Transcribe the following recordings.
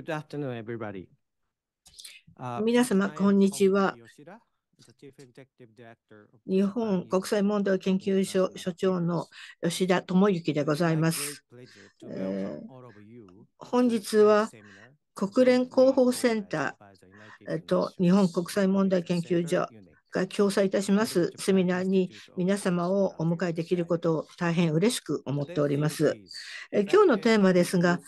Good afternoon, everybody. 皆様、こんにちは。日本国際問題研究所所長の吉田智之でございます。本日は国連広報センターと日本国際問題研究所が共催いたしますセミナーに皆様をお迎えできることを大変嬉しく思っております。え今日のテーマですが、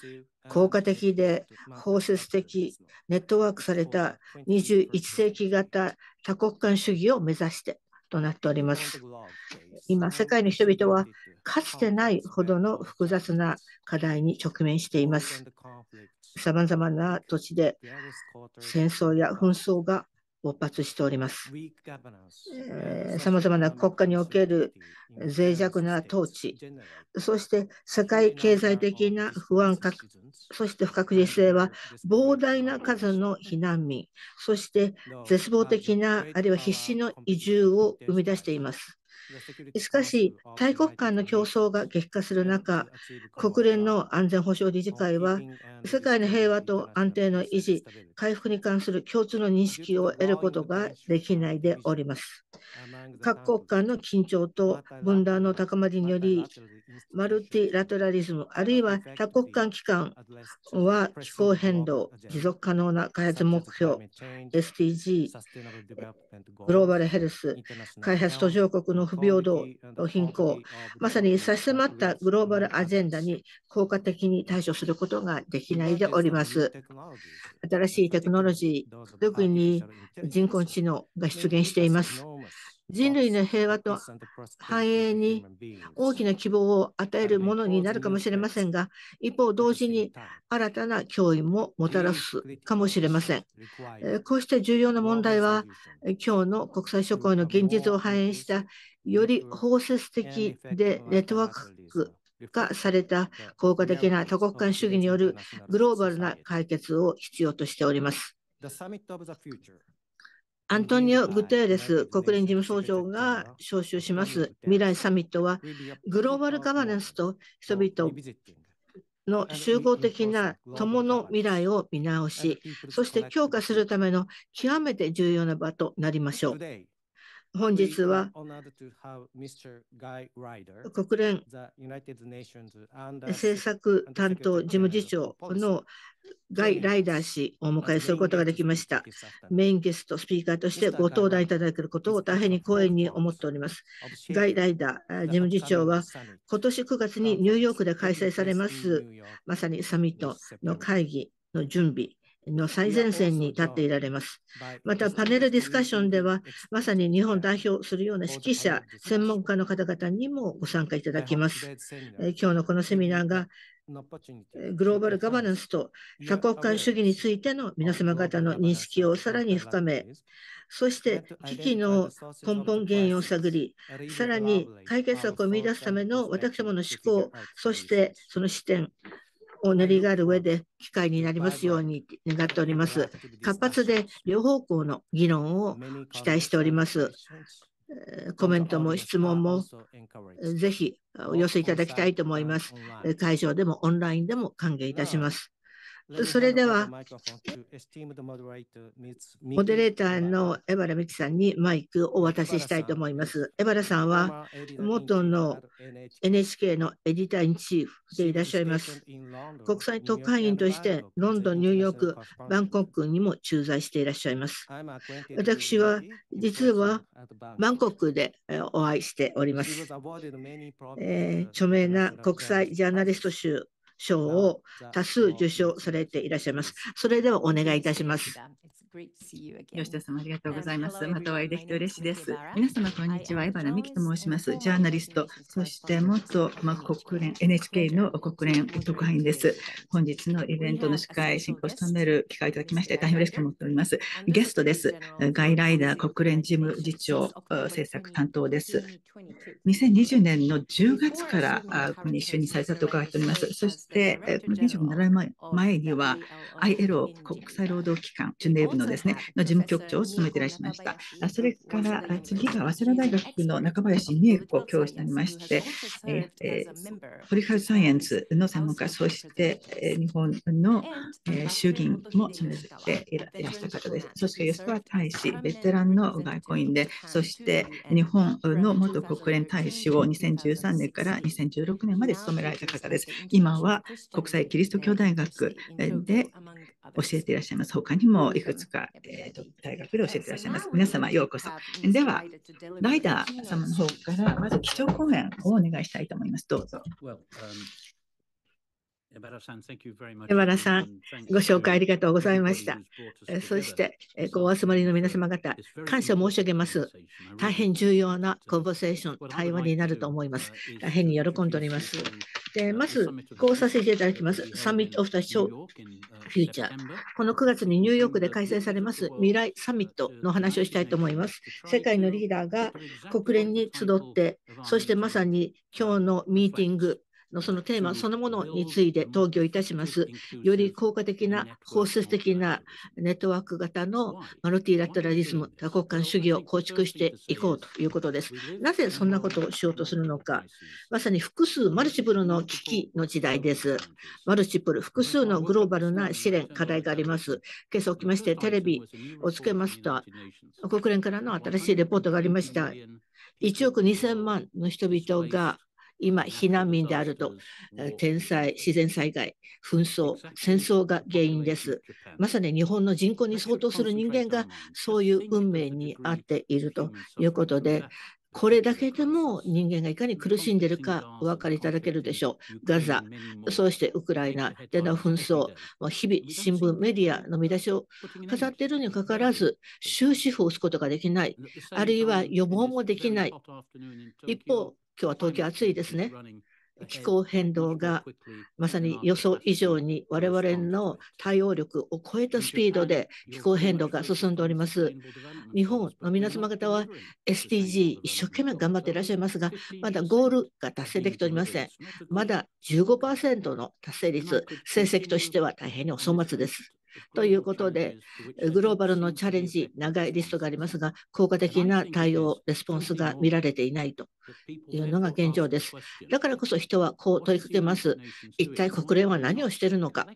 効果的で包摂的、ネットワークされた21世紀型多国間主義を目指してとなっております。今、世界の人々はかつてないほどの複雑な課題に直面しています。さまざまな土地で戦争や紛争が勃発しております。さまざまな国家における脆弱な統治、そして世界経済的な不安そして不確実性は膨大な数の避難民、そして絶望的な、あるいは必死の移住を生み出しています。しかし、大国間の競争が激化する中、国連の安全保障理事会は、世界の平和と安定の維持、回復に関する共通の認識を得ることができないでおります。各国間の緊張と分断の高まりにより、マルティラトラリズム、あるいは多国間機関は気候変動、持続可能な開発目標、SDG、グローバルヘルス、開発途上国の不平等、貧困、まさに差し迫ったグローバルアジェンダに効果的に対処することができないでおります。新しいテクノロジー、特に人工知能が出現しています。人類の平和と繁栄に大きな希望を与えるものになるかもしれませんが、一方、同時に新たな脅威ももたらすかもしれません。こうした重要な問題は、今日の国際諸行の現実を反映したより包摂的でネットワーク化された効果的な多国間主義によるグローバルな解決を必要としております。アントニオ・グテーレス国連事務総長が招集します未来サミットは、グローバルガバナンスと人々の集合的な共の未来を見直し、そして強化するための極めて重要な場となりましょう。本日は国連政策担当事務次長のガイ・ライダー氏をお迎えすることができました。メインゲスト、スピーカーとしてご登壇いただけることを大変に光栄に思っております。ガイ・ライダー事務次長は、今年9月にニューヨークで開催されます、まさにサミットの会議の準備の最前線に立っていられます。またパネルディスカッションでは、まさに日本代表するような指揮者、専門家の方々にもご参加いただきます。今日のこのセミナーがグローバルガバナンスと多国間主義についての皆様方の認識をさらに深め、そして危機の根本原因を探り、さらに解決策を見いだすための私どもの思考、そしてその視点、お練りがある上で機会になりますように願っております。活発で両方向の議論を期待しております。コメントも質問もぜひお寄せいただきたいと思います。会場でもオンラインでも歓迎いたします。それでは、モデレーターの江原美樹さんにマイクをお渡ししたいと思います。江原さんは、元の NHK のエディターインチーフでいらっしゃいます。国際特派員として、ロンドン、ニューヨーク、バンコクにも駐在していらっしゃいます。私は、実は、バンコクでお会いしております。えー、著名な国際ジャーナリスト集賞を多数受賞されていらっしゃいます。それではお願いいたします。吉田様ありがとうございます。またお会いできて嬉しいです。皆様こんにちは。エバ美希と申します。ジャーナリスト、そして元、ま国連 NHK の国連特派員です。本日のイベントの司会進行を務める機会いただきまして大変嬉しく思っております。ゲストです。ガイライダー国連事務次長政策担当です。2020年の10月からここに就任されたと伺っております。そしてこの27年前には ILO 国際労働機関ジュネーブのですね、の事務局長を務めていらっしゃいました。それから次が早稲田大学の中林美恵子教授になりまして、ええー、ポリカルサイエンスの専門家、そして、え日本の、え衆議院も務めていらっしゃた方です。そして吉川大使、ベテランの外交員で、そして日本の元国連大使を2013年から2016年まで務められた方です。今は国際キリスト教大学で、教えていらっしゃいます。他にもいくつか、えーと、大学で教えていらっしゃいます。皆様、ようこそ。では、ライダー様の方から、まず基調講演をお願いしたいと思います。どうぞ。バ原さん、ご紹介ありがとうございました。そして、ご集まりの皆様方、感謝申し上げます。大変重要なコンボセーション、対話になると思います。大変に喜んでおります。でまず、こうさせていただきます。サミット・オフ・ザ・ショー・フューチャー。この9月にニューヨークで開催されます未来サミットの話をしたいと思います。世界のリーダーが国連に集って、そしてまさに今日のミーティング、のそのテーマそのものについて討議をいたします。より効果的な、包摂的なネットワーク型のマルティラテラリズム、多国間主義を構築していこうということです。なぜそんなことをしようとするのか。まさに複数、マルチプルの危機の時代です。マルチプル、複数のグローバルな試練、課題があります。今朝起きまして、テレビをつけました。国連からの新しいレポートがありました。1億2000万の人々が今、避難民であると、天災、自然災害、紛争、戦争が原因です。まさに日本の人口に相当する人間がそういう運命にあっているということで、これだけでも人間がいかに苦しんでいるかお分かりいただけるでしょう。ガザ、そしてウクライナでの紛争、日々新聞、メディアの見出しを飾っているにかかわらず、終止符を打つことができない、あるいは予防もできない。一方、今日は東京暑いですね。気候変動がまさに予想以上に我々の対応力を超えたスピードで気候変動が進んでおります。日本の皆様方は SDG 一生懸命頑張っていらっしゃいますが、まだゴールが達成できておりません。まだ15%の達成率、成績としては大変にお粗末です。ということで、グローバルのチャレンジ、長いリストがありますが、効果的な対応、レスポンスが見られていないというのが現状です。だからこそ人はこう問いかけます。一体国連は何をしているのか。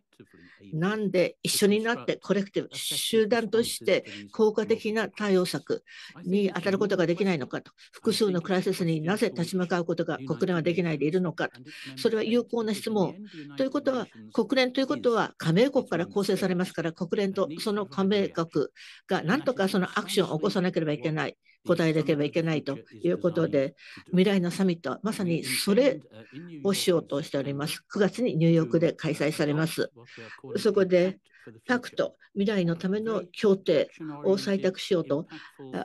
なんで一緒になってコレクティブ、集団として効果的な対応策に当たることができないのかと。複数のクライシスになぜ立ち向かうことが国連はできないでいるのか。と。それは有効な質問。ということは、国連ということは加盟国から構成されますから、国連とその加盟国が何とかそのアクションを起こさなければいけない。答えなければいけないということで、未来のサミット、まさにそれをしようとしております。9月にニューヨークで開催されます。そこでパクト、未来のための協定を採択しようと、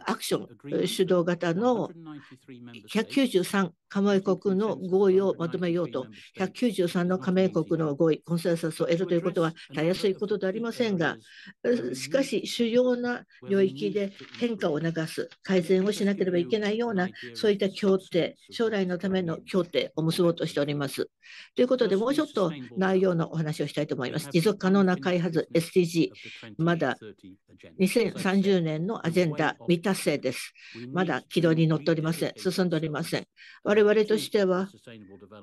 アクション主導型の193加盟国の合意をまとめようと、193の加盟国の合意、コンセンサスを得るということはたやすいことでありませんが、しかし、主要な領域で変化を促す、改善をしなければいけないような、そういった協定、将来のための協定を結ぼうとしております。ということで、もうちょっと内容のお話をしたいと思います。持続可能な開発、SDG、まだ2030年のアジェンダ未達成です。まだ軌道に乗っておりません。進んでおりません。我々としては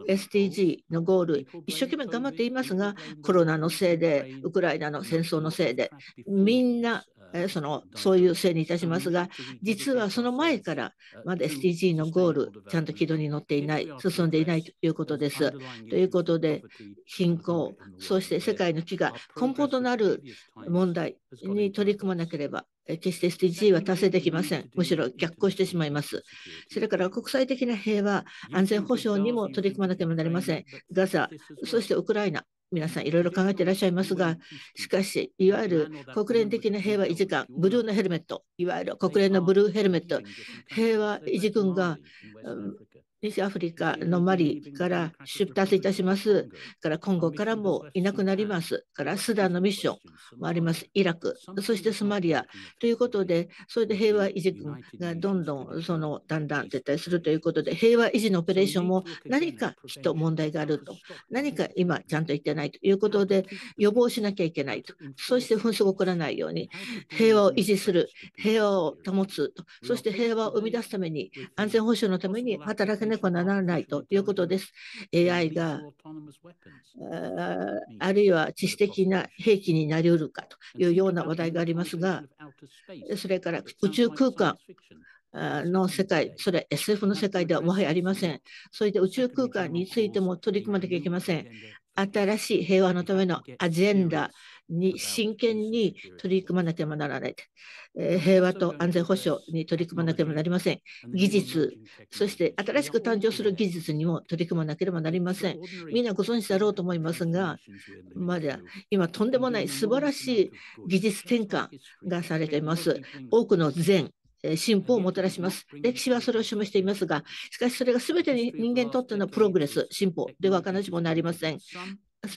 SDG のゴール、一生懸命頑張っていますが、コロナのせいで、ウクライナの戦争のせいで、みんなそのそういうせいにいたしますが実はその前からまだ SDG のゴールちゃんと軌道に乗っていない進んでいないということです。ということで貧困そして世界の飢餓根本となる問題に取り組まなければ決して SDG は達成できません。むしろ逆行してしまいます。それから国際的な平和、安全保障にも取り組まなければなりません。ガザ、そしてウクライナ、皆さんいろいろ考えていらっしゃいますが、しかし、いわゆる国連的な平和維持官、ブルーのヘルメット、いわゆる国連のブルーヘルメット、平和維持軍が西アフリカのマリから出発いたします。から今後からもいなくなります。からスダンのミッションもあります。イラク、そしてソマリアということで、それで平和維持軍がどんどんそのだんだん撤退するということで、平和維持のオペレーションも何かきっと問題があると、何か今ちゃんと言ってないということで、予防しなきゃいけないと、そして紛争が起こらないように、平和を維持する、平和を保つと、そして平和を生み出すために、安全保障のために働くねこならないということです。AI があるいは知識的な兵器になりうるかというような話題がありますが、それから宇宙空間の世界、それは SF の世界ではもはやありません。それで宇宙空間についても取り組まなきゃいけません。新しい平和のためのアジェンダ、に真剣に取り組まなければならない、え平和と安全保障に取り組まなければなりません技術そして新しく誕生する技術にも取り組まなければなりませんみんなご存知だろうと思いますがまだ今とんでもない素晴らしい技術転換がされています多くの善進歩をもたらします。歴史はそれを示していますが、しかしそれが全てに人間にとってのプログレス、進歩では必ずしもなりません。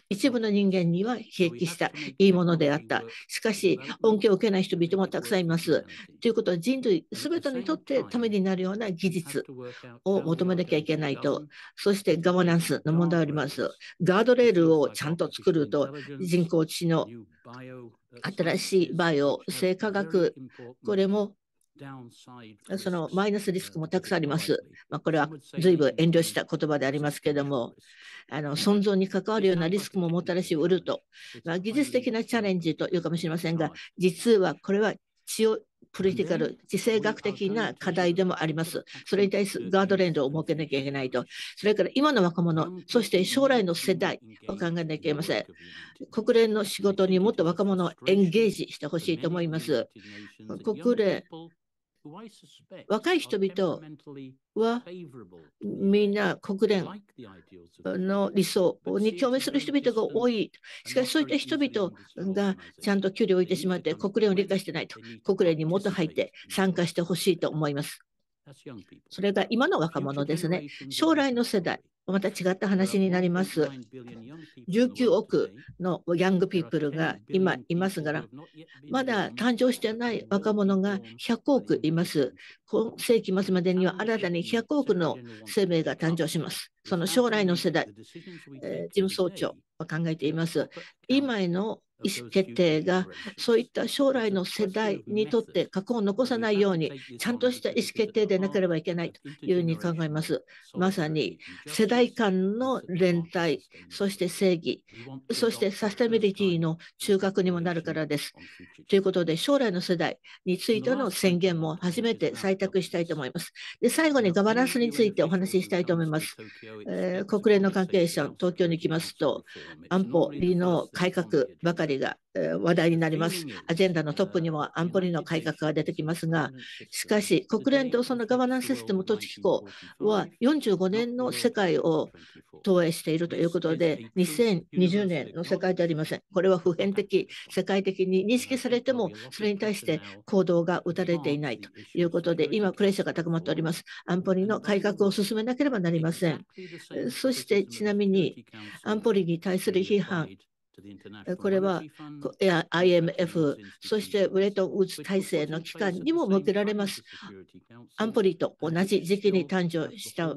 一部の人間には平気したいいものであった。しかし、恩恵を受けない人々もたくさんいます。ということは、人類全てにとってためになるような技術を求めなきゃいけないと、そしてガバナンスの問題あります。ガードレールをちゃんと作ると、人工知能、新しいバイオ、生化学、これもそのマイナスリスクもたくさんあります。まあ、これは随分遠慮した言葉でありますけれども、あの存存に関わるようなリスクももたらしうると、まあ、技術的なチャレンジというかもしれませんが、実はこれは血をプリティカル、地政学的な課題でもあります。それに対するガードレンドを設けなきゃいけないと。それから今の若者、そして将来の世代を考えなきゃいけません。国連の仕事にもっと若者をエンゲージしてほしいと思います。国連若い人々はみんな国連の理想に共鳴する人々が多い。しかしそういった人々がちゃんと距離を置いてしまって国連を理解してないと。国連にもっと入って参加してほしいと思います。それが今の若者ですね。将来の世代、また違った話になります。19億のヤングピープルが今いますから、まだ誕生してない若者が100億います。今世紀末までには新たに100億の生命が誕生します。その将来の世代、え事務総長は考えています。今への意思決定がそういった将来の世代にとって過去を残さないようにちゃんとした意思決定でなければいけないというふうに考えますまさに世代間の連帯そして正義そしてサステナビリティの中核にもなるからですということで将来の世代についての宣言も初めて採択したいと思いますで最後にガバナンスについてお話ししたいと思います、えー、国連の関係者東京に来ますと安保理の改革ばかりが話題になります。アジェンダのトップにも安保理の改革が出てきますが、しかし国連とそのガバナンスシステム統治機構は45年の世界を投影しているということで、2020年の世界ではありません。これは普遍的、世界的に認識されても、それに対して行動が打たれていないということで、今、プレッシャーが高まっております。安保理の改革を進めなければなりません。そして、ちなみに安保理に対する批判これは IMF、そしてブレトンウッズ体制の機関にも向けられます。安保理と同じ時期に誕生した、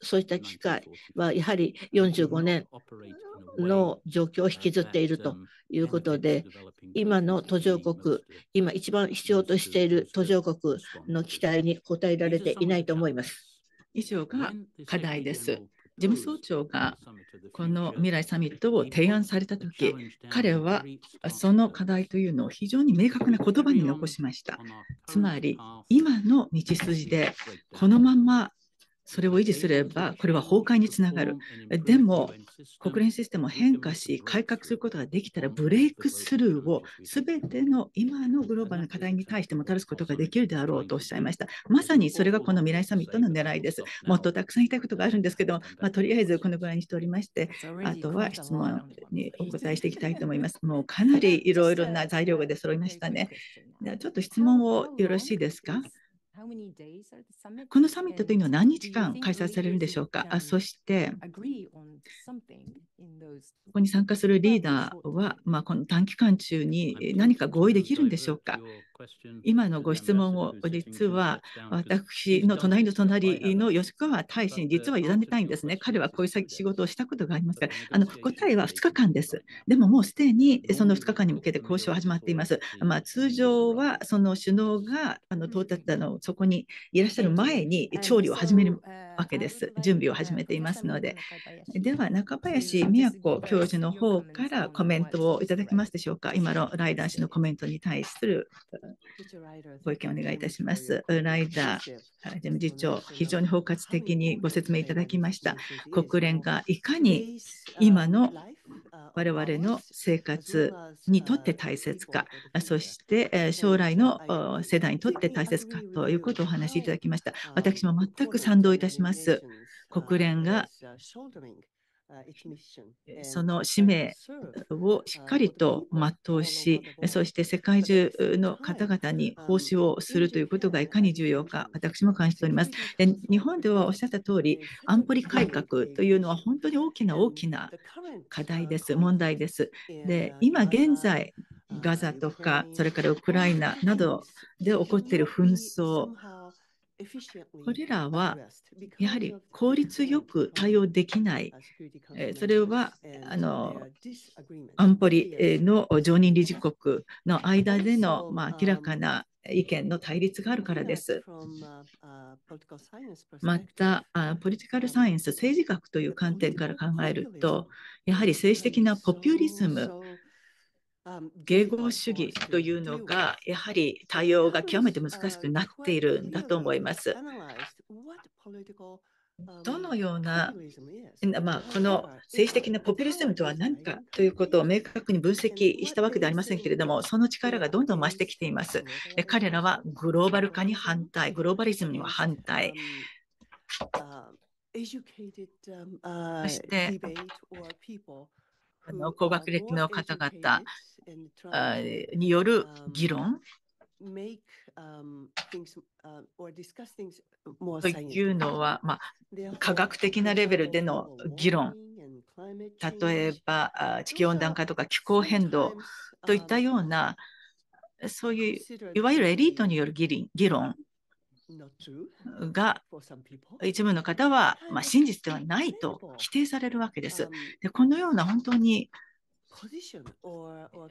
そういった機会はやはり45年の状況を引きずっているということで、今の途上国、今一番必要としている途上国の期待に応えられていないと思います。以上が課題です。事務総長がこの未来サミットを提案されたとき、彼はその課題というのを非常に明確な言葉に残しました。つまり、今の道筋でこのままそれを維持すれば、これは崩壊につながる。でも、国連システムを変化し、改革することができたら、ブレイクスルーをすべての今のグローバルな課題に対してもたらすことができるであろうとおっしゃいました。まさにそれがこの未来サミットの狙いです。もっとたくさん言いたいことがあるんですけど、まあ、とりあえずこのぐらいにしておりまして、あとは質問にお答えしていきたいと思います。もうかなりいろいろな材料が出揃いましたね。ちょっと質問をよろしいですか。このサミットというのは何日間開催されるんでしょうかあそしてここに参加するリーダーは、まあ、この短期間中に何か合意できるんでしょうか今のご質問を実は私の隣の隣の吉川大使に実は委ねたいんですね。彼はこういう仕事をしたことがありますから、あの答えは2日間です。でももうすでにその2日間に向けて交渉は始まっています。まあ、通常はその首脳があの到達のそこにいらっしゃる前に調理を始める。わけです。準備を始めていますので。では、中林美也子教授の方からコメントをいただけますでしょうか。今のライダー氏のコメントに対するご意見をお願いいたします。ライダー事務次長、非常に包括的にご説明いただきました。国連がいかに今の我々の生活にとって大切か、そして将来の世代にとって大切かということをお話しいただきました。私も全く賛同いたします。国連がその使命をしっかりと全うし、そして世界中の方々に奉仕をするということがいかに重要か、私も感じております。で日本ではおっしゃった通り、安保理改革というのは本当に大きな大きな課題です、問題です。で今現在ガザとか、それからウクライナなどで起こっている紛争、これらはやはり効率よく対応できない、それはあの安保理の常任理事国の間での、まあ、明らかな意見の対立があるからです。また、ポリティカルサイエンス、政治学という観点から考えると、やはり政治的なポピュリズム迎合主義というのがやはり対応が極めて難しくなっているんだと思います。どのような、まあ、この政治的なポピュリズムとは何かということを明確に分析したわけではありませんけれども、その力がどんどん増してきています。彼らはグローバル化に反対、グローバリズムには反対。そして、あの高学歴の方々による議論というのは、まあ、科学的なレベルでの議論例えば地球温暖化とか気候変動といったようなそういういわゆるエリートによる議論が一部の方は、まあ、真実ではないと否定されるわけです。でこのような本当に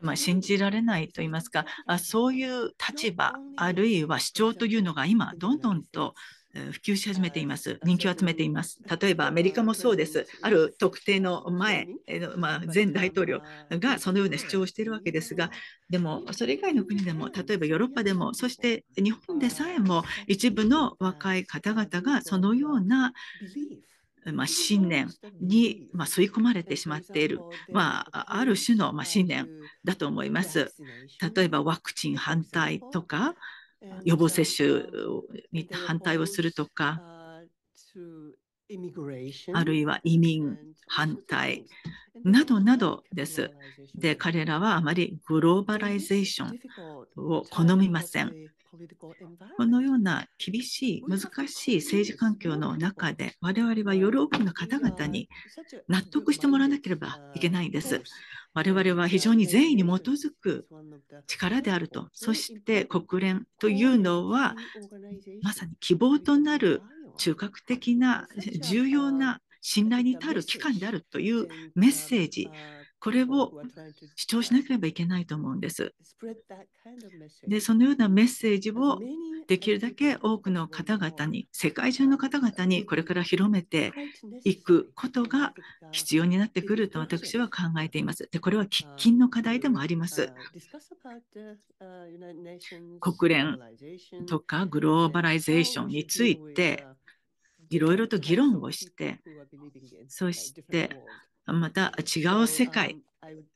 まあ、信じられないと言いますかあそういう立場あるいは主張というのが今どんどんと普及し始めています。人気を集めています。例えばアメリカもそうです。ある特定の前、まあ、前大統領がそのような主張をしているわけですが、でもそれ以外の国でも、例えばヨーロッパでも、そして日本でさえも一部の若い方々がそのようなまあ、信念に、まあ、吸い込まれてしまっている、まあ、ある種の、まあ、信念だと思います。例えばワクチン反対とか、予防接種に反対をするとかあるいは移民反対などなどです。で彼らはあまりグローバライゼーションを好みません。このような厳しい、難しい政治環境の中で、我々はより多くの方々に納得してもらわなければいけないんです。我々は非常に善意に基づく力であると、そして国連というのは、まさに希望となる中核的な重要な信頼に至る機関であるというメッセージこれを主張しなければいけないと思うんです。で、そのようなメッセージをできるだけ多くの方々に、世界中の方々にこれから広めていくことが必要になってくると私は考えています。で、これは喫緊の課題でもあります。国連とかグローバライゼーションについて、いろいろと議論をしてそしてまた違う世界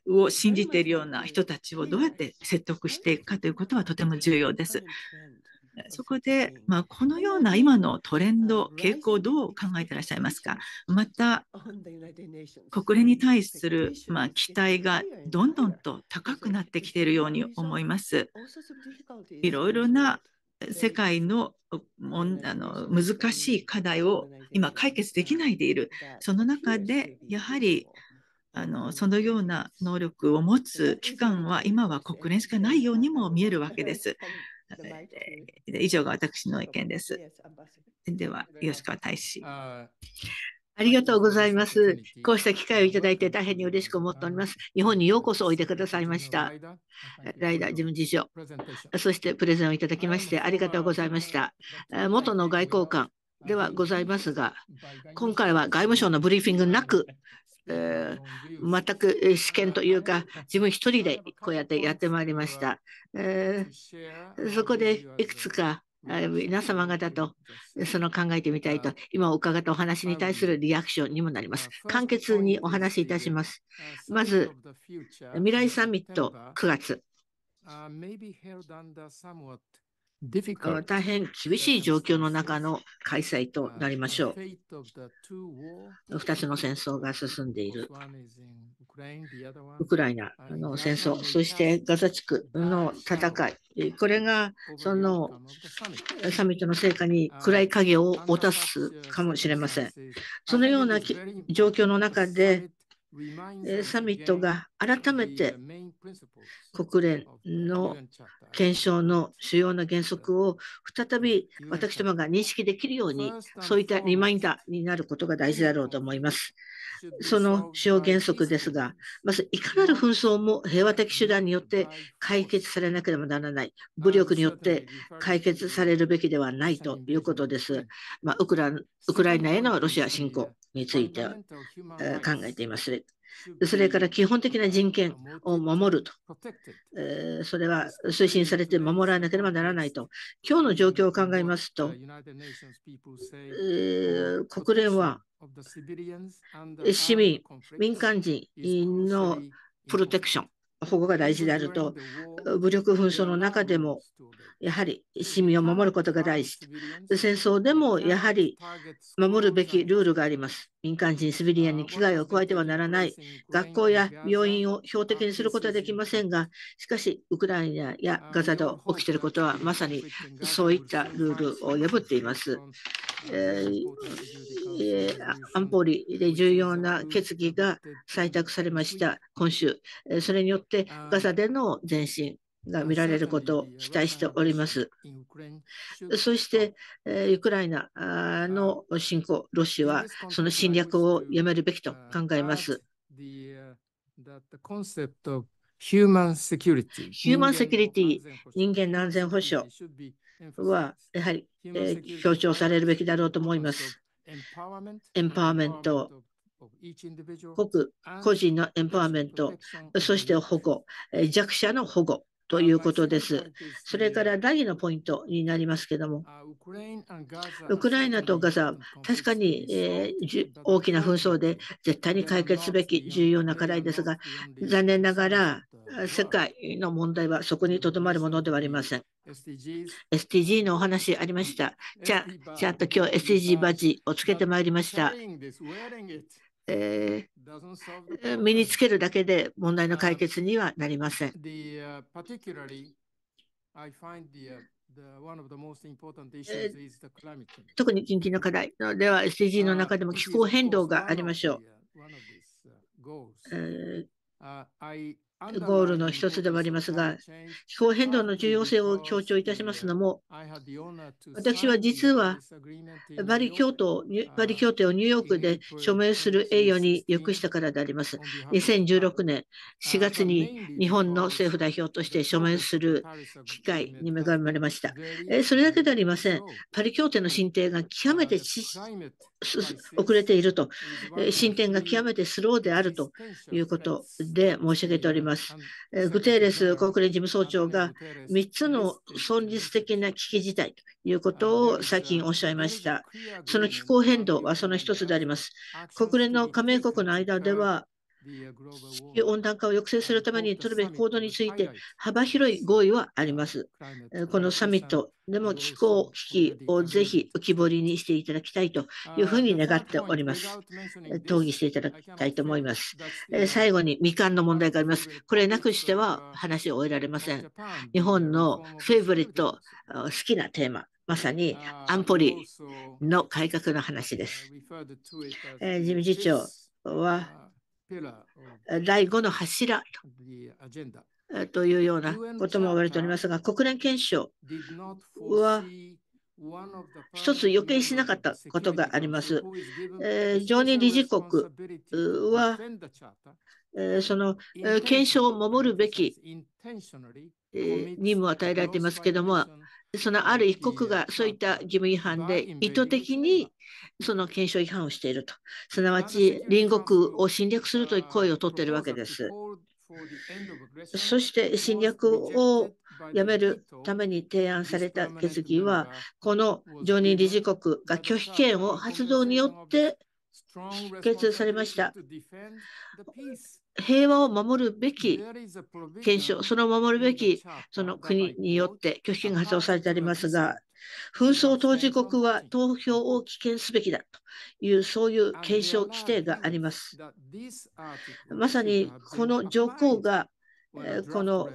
を信じているような人たちをどうやって説得していくかということはとても重要です。そこで、まあ、このような今のトレンド、傾向をどう考えていらっしゃいますか、また国連に対する、まあ、期待がどんどんと高くなってきているように思います。いろいろな世界のもんあの難しい課題を今解決できないでいるその中でやはりあのそのような能力を持つ機関は今は国連しかないようにも見えるわけです。以上が私の意見です。では、吉川大使。ありがとうございます。こうした機会をいただいて大変に嬉しく思っております。日本にようこそおいでくださいました。ライダー事務次長、そしてプレゼンをいただきましてありがとうございました。元の外交官ではございますが、今回は外務省のブリーフィングなく、えー、全く試験というか自分一人でこうやってやってまいりました、えー、そこでいくつか皆様方とその考えてみたいと、今伺ったお話に対するリアクションにもなります。簡潔にお話しいたします。まず、未来サミット9月。大変厳しい状況の中の開催となりましょう。2つの戦争が進んでいる。ウクライナの戦争、そしてガザ地区の戦い、これがそのサミットの成果に暗い影を落たすかもしれません。そのような状況の中で、サミットが改めて国連の検証の主要な原則を再び私どもが認識できるようにそういったリマインダーになることが大事だろうと思います。その主要原則ですがまずいかなる紛争も平和的手段によって解決されなければならない武力によって解決されるべきではないということです。まあ、ウクライナへのロシア侵攻について考えています。それから基本的な人権を守ると、えそれは推進されて守らなければならないと、今日の状況を考えますと、え国連は市民、民間人のプロテクション、保護が大事であると、武力紛争の中でも、やはり市民を守ることが大事、戦争でもやはり守るべきルールがあります。民間人シビリアに危害を加えてはならない。学校や病院を標的にすることはできませんが、しかし、ウクライナやガザで起きていることはまさにそういったルールを破っています。えー、安保理で重要な決議が採択されました今週、それによってガザでの前進、が見られることを期待しております。そして、えウクライナの侵攻、ロシアはその侵略をやめるべきと考えます。ヒューマンセキュリティ、ヒューマンセキュリティ人間の安全保障はやはり、え強調されるべきだろうと思います。エンパワーメント、国個人のエンパワーメント、そして保護、弱者の保護ということです。それから第2のポイントになりますけども、ウクライナとガザ、確かに、えー、大きな紛争で絶対に解決すべき重要な課題ですが、残念ながら世界の問題はそこにとどまるものではありません。SDG のお話ありました。じゃちゃんと今日 SDG バッジをつけてまいりました。えー、身につけるだけで問題の解決にはなりません。特に近畿の課題では SDG の中でも気候変動がありましょう。えーゴールの一つでもありますが、気候変動の重要性を強調いたしますのも、私は実はバリ協定をニューヨークで署名する栄誉にくしたからであります。2016年4月に日本の政府代表として署名する機会に恵まれました。それだけではありません。パリ協定の進展が極めて遅れていると、進展が極めてスローであるということで申し上げております。ます。グテーレス国連事務総長が3つの存立的な危機事態ということを最近おっしゃいました。その気候変動はその一つであります。国連の加盟国の間では地球温暖化を抑制するために取るべき行動について幅広い合意はあります。このサミットでも気候危機をぜひ浮き彫りにしていただきたいというふうに願っております。討議していただきたいと思います。最後に未完の問題があります。これなくしては話を終えられません。日本のフェイブリット、好きなテーマ。まさに安保理の改革の話です。事務次長は第5の柱というようなことも言われておりますが、国連憲章は一つ予見しなかったことがあります。えー、常任理事国は、えー、その、憲章を守るべき、任務を与えられていますけれども、そのある一国がそういった義務違反で意図的にその憲章違反をしていると、すなわち隣国を侵略するという行為をとっているわけです。そして侵略をやめるために提案された決議は、この常任理事国が拒否権を発動によって否決されました。平和を守るべき検証、その守るべきその国によって拒否権が発動されてありますが、紛争当事国は投票を棄権すべきだという、そういう検証規定があります。まさにこの条項がこの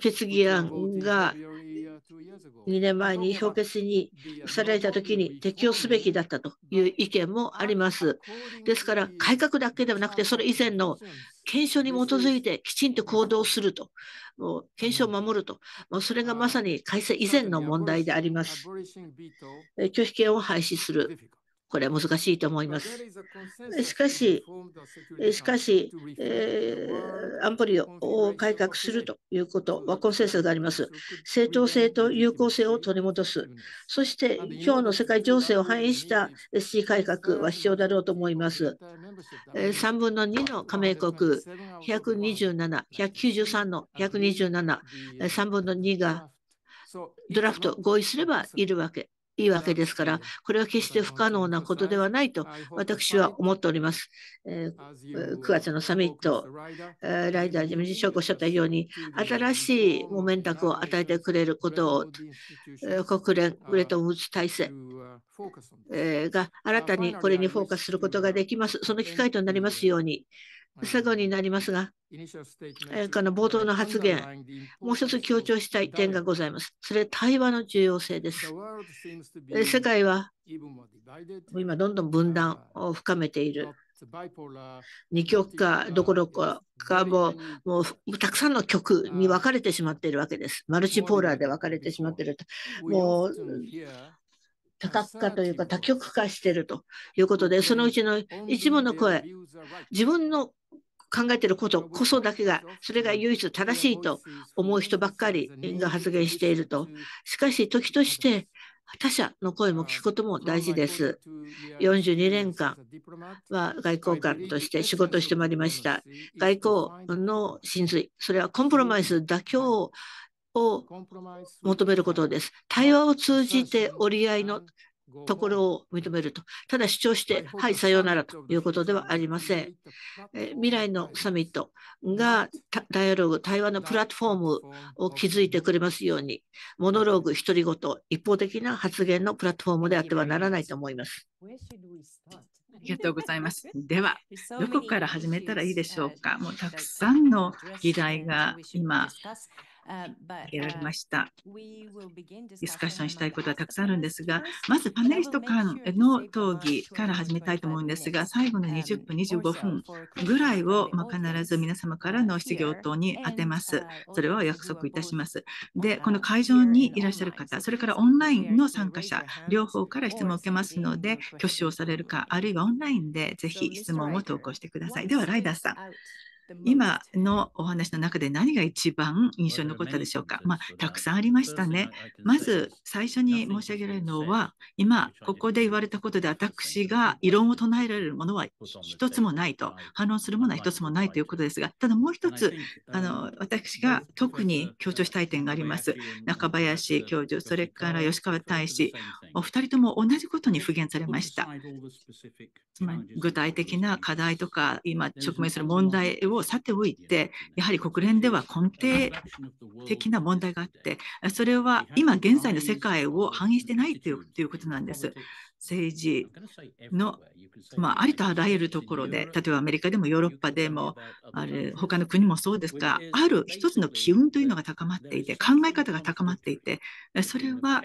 決議案が2年前に評決にされたときに適用すべきだったという意見もあります。ですから、改革だけではなくて、それ以前の検証に基づいてきちんと行動すると、もう検証を守ると、もうそれがまさに改正以前の問題であります。拒否権を廃止する。これは難しいと思います。しかし、しかし、えー、安保理を改革するということはコンセンサスがあります。正当性と有効性を取り戻す。そして、今日の世界情勢を反映した s c 改革は必要だろうと思います。3分の2の加盟国、127、193の127、3分の2がドラフト合意すればいるわけいいわけですから、これは決して不可能なことではないと私は思っております。え9月のサミット、えライダー事務次長がおっしゃったように、新しいモメンタクを与えてくれることを、国連グレートウッズ体制が新たにこれにフォーカスすることができます。その機会となりますように。最後になりますが、この冒頭の発言、もう一つ強調したい点がございます。それ、対話の重要性です。世界は今、どんどん分断を深めている。二極化どころかももうたくさんの極に分かれてしまっているわけです。マルチポーラーで分かれてしまっていると。もう多角化というか多極化しているということで、そのうちの一部の声、自分の考えていることこそだけが、それが唯一正しいと思う人ばっかりが発言していると。しかし、時として他者の声も聞くことも大事です。42年間は外交官として仕事してまいりました。外交の真髄、それはコンプロマイス、妥協をを求めることです。対話を通じて折り合いのところを認めると。ただ主張して、はい、さようならということではありません。未来のサミットがダイアログ、対話のプラットフォームを築いてくれますように、モノローグ、独り言、一方的な発言のプラットフォームであってはならないと思います。ありがとうございます。では、どこから始めたらいいでしょうか。もうたくさんの議題が今、られました。ディスカッションしたいことはたくさんあるんですが、まずパネリスト間の討議から始めたいと思うんですが、最後の20分、25分ぐらいを、ま必ず皆様からの質疑応答に当てます。それはお約束いたします。で、この会場にいらっしゃる方、それからオンラインの参加者、両方から質問を受けますので、挙手をされるか、あるいはオンラインでぜひ質問を投稿してください。では、ライダーさん。今のお話の中で何が一番印象に残ったでしょうか、まあ、たくさんありましたね。まず最初に申し上げられるのは今ここで言われたことで私が異論を唱えられるものは一つもないと反論するものは一つもないということですがただもう一つあの私が特に強調したい点があります中林教授それから吉川大使お二人とも同じことに復元されました。つまり具体的な課題とか今直面する問題ををさておいて、やはり国連では根底的な問題があって、それは今現在の世界を反映してないということなんです。政治の、まあ、ありとあらゆるところで、例えばアメリカでもヨーロッパでも、ある他の国もそうですが、ある一つの機運というのが高まっていて、考え方が高まっていて、それは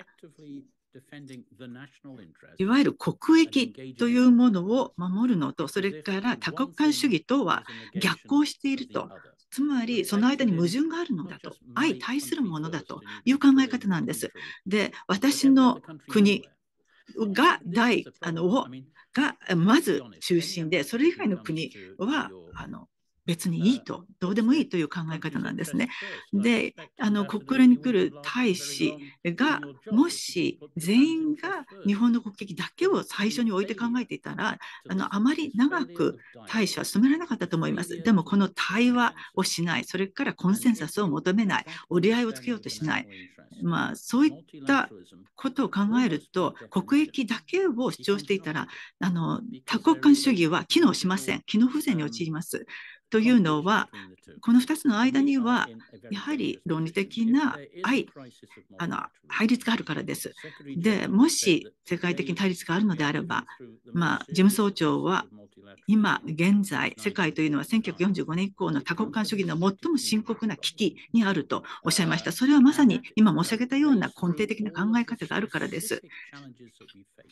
いわゆる国益というものを守るのと、それから多国間主義とは逆行していると、つまりその間に矛盾があるのだと、相対するものだという考え方なんです。で、私の国が第あのがまず中心で、それ以外の国はあの別にいいと、どうでもいいという考え方なんですね。で、あの国連に来る大使が、もし全員が日本の国籍だけを最初に置いて考えていたら、あのあまり長く大使は進められなかったと思います。でも、この対話をしない、それからコンセンサスを求めない、折り合いをつけようとしない、まあ、そういったことを考えると、国益だけを主張していたら、あの多国間主義は機能しません。機能不全に陥ります。というのは、この2つの間には、やはり論理的な愛あの配立があるからです。で、もし世界的に対立があるのであれば、まあ、事務総長は今現在、世界というのは1945年以降の多国間主義の最も深刻な危機にあるとおっしゃいました。それはまさに今申し上げたような根底的な考え方があるからです。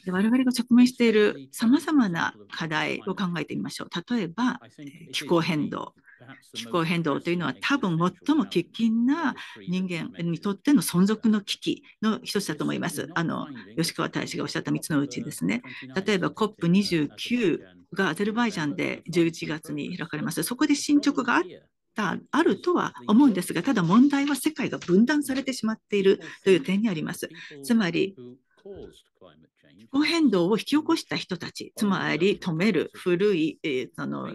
で我々が直面しているさまざまな課題を考えてみましょう。例えば、気候変動気候変動というのは多分最も喫緊な人間にとっての存続の危機の一つだと思います。あの吉川大使がおっしゃった3つのうちですね。例えば COP29 がアゼルバイジャンで11月に開かれます。そこで進捗があったあるとは思うんですが、ただ問題は世界が分断されてしまっているという点にあります。つまり気候変動を引き起こした人たち、つまり止める古い、えー、の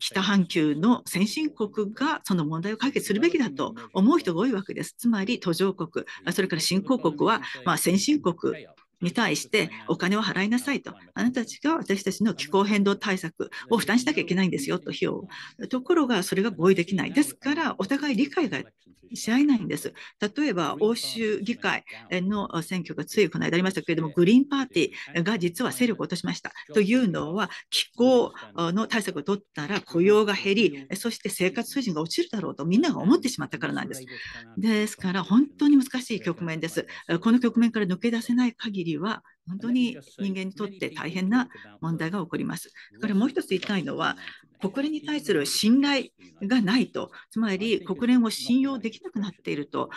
北半球の先進国がその問題を解決するべきだと思う人が多いわけです。つまり途上国、それから新興国は、まあ、先進国に対してお金を払いなさいと。あなたたちが私たちの気候変動対策を負担しなきゃいけないんですよと費用ところがそれが合意できない。ですから、お互い理解がし合えないんです。例えば、欧州議会の選挙がついこの間ありましたけれども、グリーンパーティーが実は勢力を落としました。というのは、気候の対策を取ったら雇用が減り、そして生活水準が落ちるだろうとみんなが思ってしまったからなんです。ですから、本当に難しい局面です。この局面から抜け出せない限りーは本当に人間にとって大変な問題が起こります。これもう一つ言いたいのは、国連に対する信頼がないと、つまり国連を信用できなくなっていると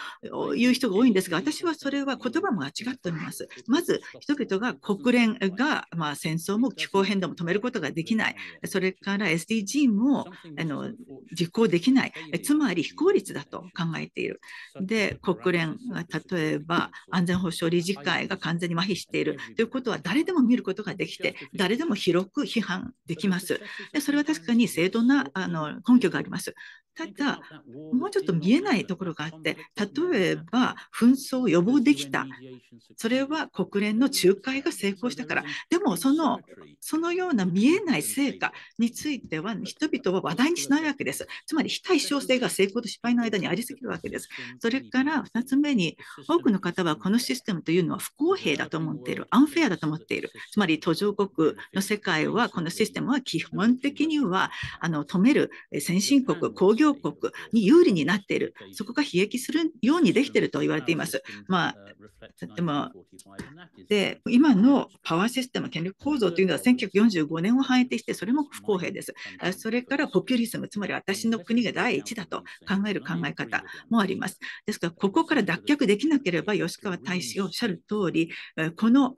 いう人が多いんですが、私はそれは言葉も間違っております。まず、人々が国連が、まあ、戦争も気候変動も止めることができない、それから SDG もあの実行できない、つまり非効率だと考えている。で、国連が例えば安全保障理事会が完全に麻痺しているということは誰でも見ることができて誰でも広く批判できますでそれは確かに正当なあの根拠がありますただもうちょっと見えないところがあって例えば紛争を予防できたそれは国連の仲介が成功したからでもそのそのような見えない成果については人々は話題にしないわけですつまり非対称性が成功と失敗の間にありすぎるわけですそれから2つ目に多くの方はこのシステムというのは不公平だと思っている、アンフェアだと思っている、つまり途上国の世界は、このシステムは基本的にはあの止める先進国、工業国に有利になっている、そこが悲劇するようにできていると言われています。まあ、でもで今のパワーシステム、権力構造というのは1945年を反映して、それも不公平です。それからポピュリズム、つまり私の国が第一だと考える考え方もあります。ですから、ここから脱却できなければ、吉川大使がおっしゃる通り、この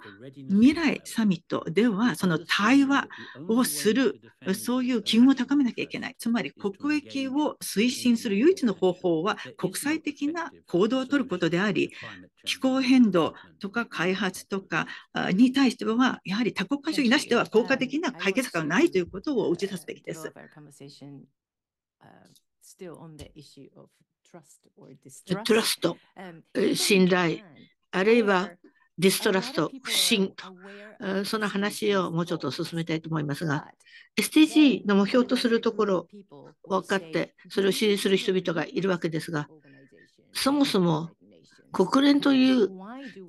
未来サミットではその対話をするそういう機運を高めなきゃいけないつまり国益を推進する唯一の方法は国際的な行動をとることであり気候変動とか開発とかに対してはやはり多国間主義なしでは効果的な解決策がないということを打ち出すべきです。トラスト、信頼、あるいはディストラスト、不信、その話をもうちょっと進めたいと思いますが、SDG の目標とするところを分かって、それを支援する人々がいるわけですが、そもそも国連という組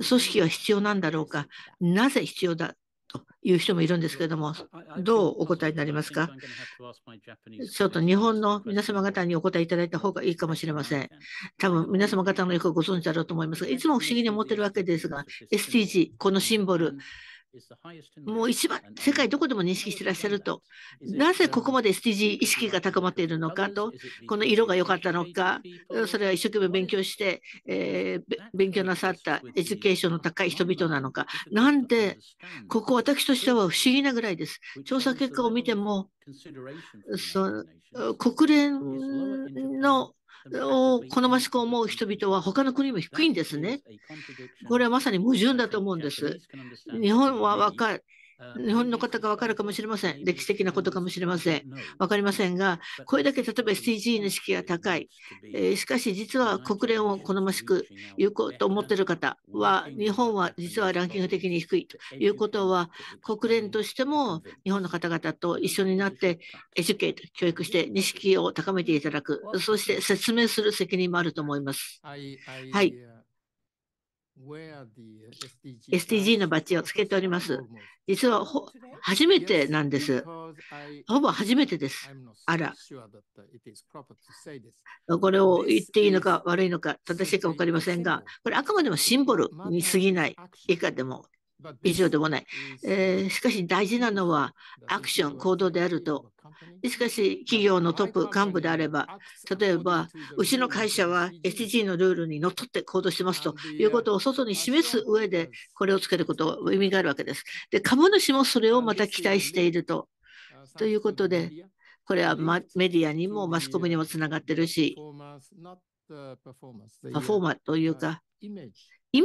織は必要なんだろうか、なぜ必要だという人もいるんですけれども、どうお答えになりますかちょっと日本の皆様方にお答えいただいた方がいいかもしれません。多分皆様方のよくご存知だろうと思いますが、いつも不思議に思ってるわけですが、SDG、このシンボル、もう一番世界どこでも認識してらっしゃると、なぜここまで s t g 意識が高まっているのかと、この色が良かったのか、それは一生懸命勉強して、えー、勉強なさったエデュケーションの高い人々なのか、なんで、ここ私としては不思議なぐらいです。調査結果を見ても、そ国連のを好ましく思う人々は他の国も低いんですね。これはまさに矛盾だと思うんです。日本は若い。日本の方が分かるかもしれません。歴史的なことかもしれません。分かりませんが、これだけ例えば SDG の意識が高い、えー、しかし実は国連を好ましく有効と思っている方は、日本は実はランキング的に低いということは、国連としても日本の方々と一緒になって、エジュケート、教育して認識を高めていただく、そして説明する責任もあると思います。はい。SDG のバッジをつけております。実は初めてなんです。ほぼ初めてです。あら。これを言っていいのか悪いのか正しいか分かりませんが、これあくまでもシンボルに過ぎない以下でも以上でもない。えー、しかし大事なのはアクション、行動であると。しかし企業のトップ、幹部であれば、例えば、うちの会社は s g のルールにのっとって行動してますということを外に示す上で、これをつけること意味があるわけです。で、株主もそれをまた期待していると。ということで、これはメディアにもマスコミにもつながってるし、パフォーマーというか、イメ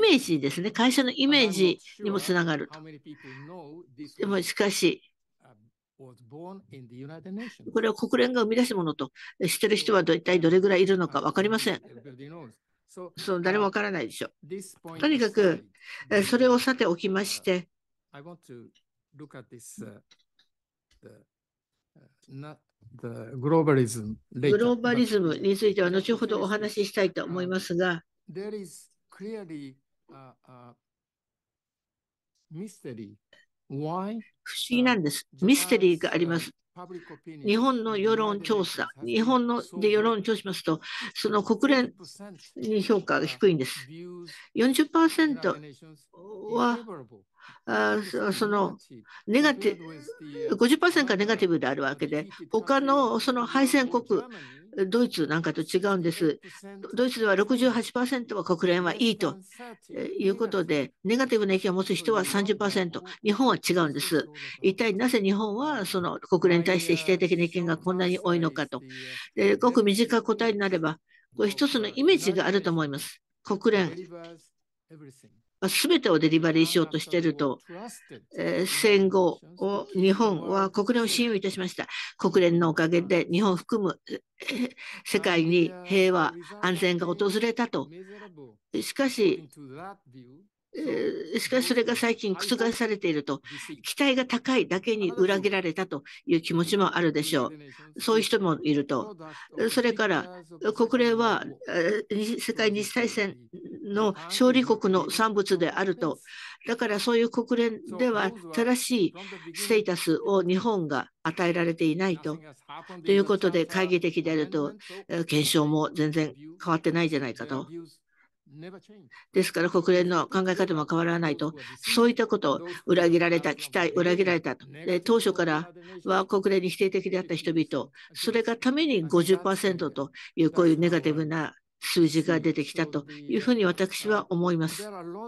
ージですね、会社のイメージにもつながると。でもしかし、これを国連が生み出したものと知ってる人は一体どれぐらいいるのか分かりません。そう誰も分からないでしょう。とにかく、それをさておきまして、グローバリズムグローバリズムについては後ほどお話ししたいと思いますが、不思議なんです。ミステリーがあります。日本の世論調査、日本ので世論調査しますと、その国連に評価が低いんです。40%はあそのネガティブ50%がネガティブであるわけで他のその敗戦国ドイツなんかと違うんですドイツでは68%は国連はいいということでネガティブな意見を持つ人は30%日本は違うんです一体なぜ日本はその国連に対して否定的な意見がこんなに多いのかとごく短い答えになればこれ一つのイメージがあると思います国連全てをデリバリーしようとしていると、え戦後を日本は国連を信用いたしました国連のおかげで日本を含む、世界に平和安全が訪れたとしかししかしそれが最近覆されていると、期待が高いだけに裏切られたという気持ちもあるでしょう。そういう人もいると。それから、国連は世界二次大戦の勝利国の産物であると。だからそういう国連では正しいステータスを日本が与えられていないと。ということで、懐疑的であると、検証も全然変わってないじゃないかと。ですから国連の考え方も変わらないと、そういったことを裏切られた、期待、裏切られたと。で当初からは国連に否定的であった人々、それがために50%というこういうネガティブな数字が出てきたというふうに私は思います。も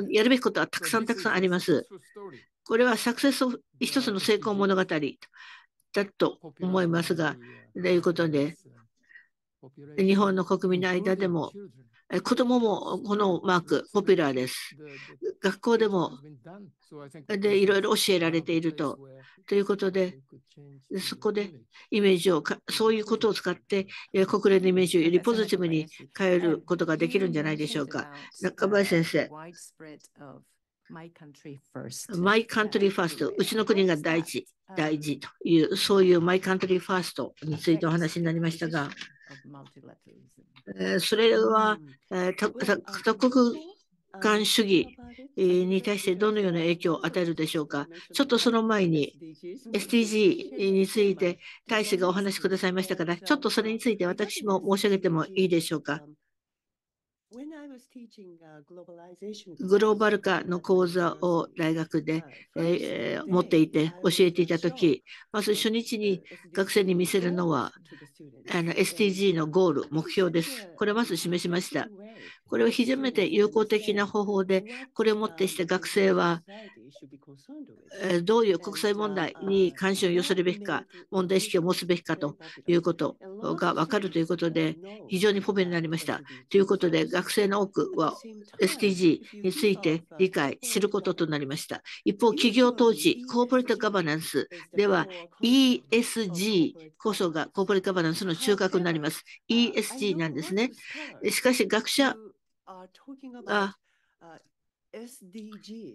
うやるべきことはたくさんたくさんあります。これはサクセス一つの成功物語だと思いますが、ということで、日本の国民の間でも子どももこのマーク、ポピュラーです。学校でもでいろいろ教えられていると。ということで、そこでイメージをそういうことを使って国連のイメージをよりポジティブに変えることができるんじゃないでしょうか。中林先生。マイカントリーファースト、うちの国が大事、大事という、そういうマイカントリーファーストについてお話になりましたが。それは多国間主義に対してどのような影響を与えるでしょうか。ちょっとその前に SDG について大使がお話しくださいましたから、ちょっとそれについて私も申し上げてもいいでしょうか。グローバル化の講座を大学で、えー、持っていて教えていた時まず初日に学生に見せるのはあの SDG のゴール目標ですこれまず示しましたこれは非めて有効的な方法で、これをもってして学生は、どういう国際問題に関心を寄せるべきか、問題意識を持つべきかということが分かるということで、非常に不便になりました。ということで、学生の多くは SDG について理解、知ることとなりました。一方、企業統治、コーポレートガバナンスでは、ESG こそがコーポレートガバナンスの中核になります。ESG なんですね。しかし、学者 SDG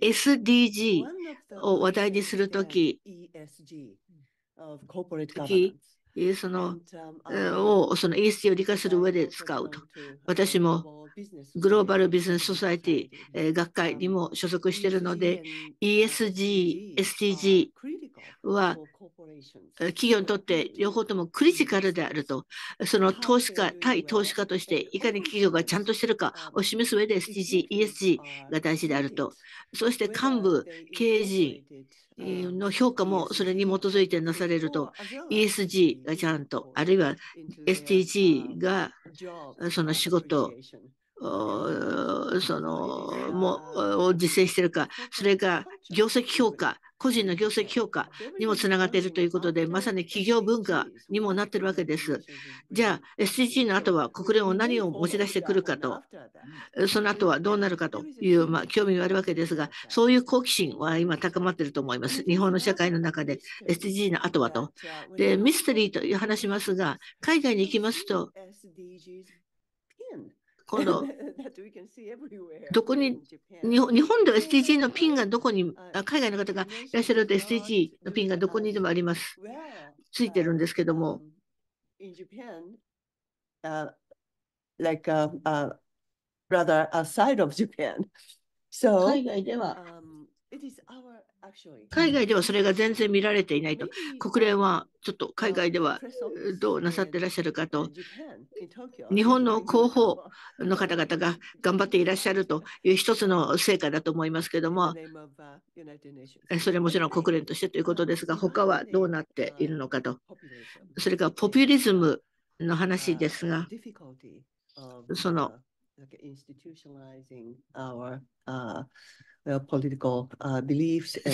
を話題にするとき、イエスのをそのイエスを理解する上で使うと。私もグローバルビジネスソサエティ、学会にも所属しているので ESG、SDG は企業にとって両方ともクリティカルであると、その投資家、対投資家として、いかに企業がちゃんとしてるかを示す上で SDG、ESG が大事であると、そして幹部、経営陣、の評価もそれに基づいてなされると ESG がちゃんとあるいは SDG がその仕事そのもを実践しているかそれが業績評価個人の業績評価にもつながっているということでまさに企業文化にもなっているわけです。じゃあ SDG の後は国連を何を持ち出してくるかとその後はどうなるかという、まあ、興味があるわけですがそういう好奇心は今高まっていると思います。日本の社会の中で SDG の後はと。でミステリーという話しますが海外に行きますとこの どこに、日本では SDG のピンがどこに、海外の方がいらっしゃると SDG のピンがどこにでもあります。ついてるんですけども。l i 海外では、海外ではそれが全然見られていないと、国連はちょっと海外ではどうなさってらっしゃるかと、日本の広報の方々が頑張っていらっしゃるという一つの成果だと思いますけども、それもちろん国連としてということですが、他はどうなっているのかと、それからポピュリズムの話ですが、その、政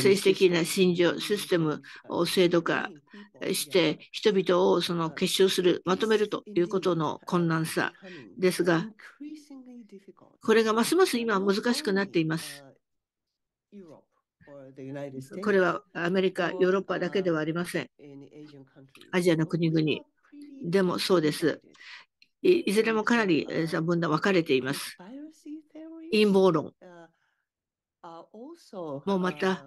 治的な信条、システムを制度化して、人々をその結集する、まとめるということの困難さですが、これがますます今難しくなっています。これはアメリカ、ヨーロッパだけではありません。アジアの国々でもそうです。いずれもかなり分断分かれています。陰謀論もうまた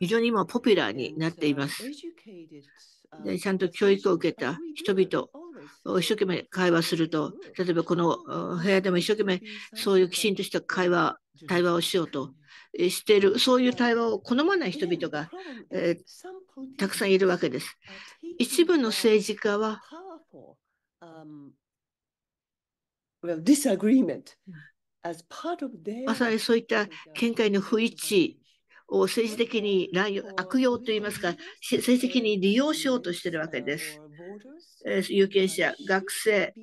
非常に今ポピュラーになっています。でちゃんと教育を受けた人々を一生懸命会話すると、例えばこの部屋でも一生懸命そういうきちんとした会話、対話をしようとしている、そういう対話を好まない人々が、えー、たくさんいるわけです。一部の政治家は、まさにそういった見解の不一致を政治的に悪用といいますか、政治的に利用しようとしているわけです。有権者、学生、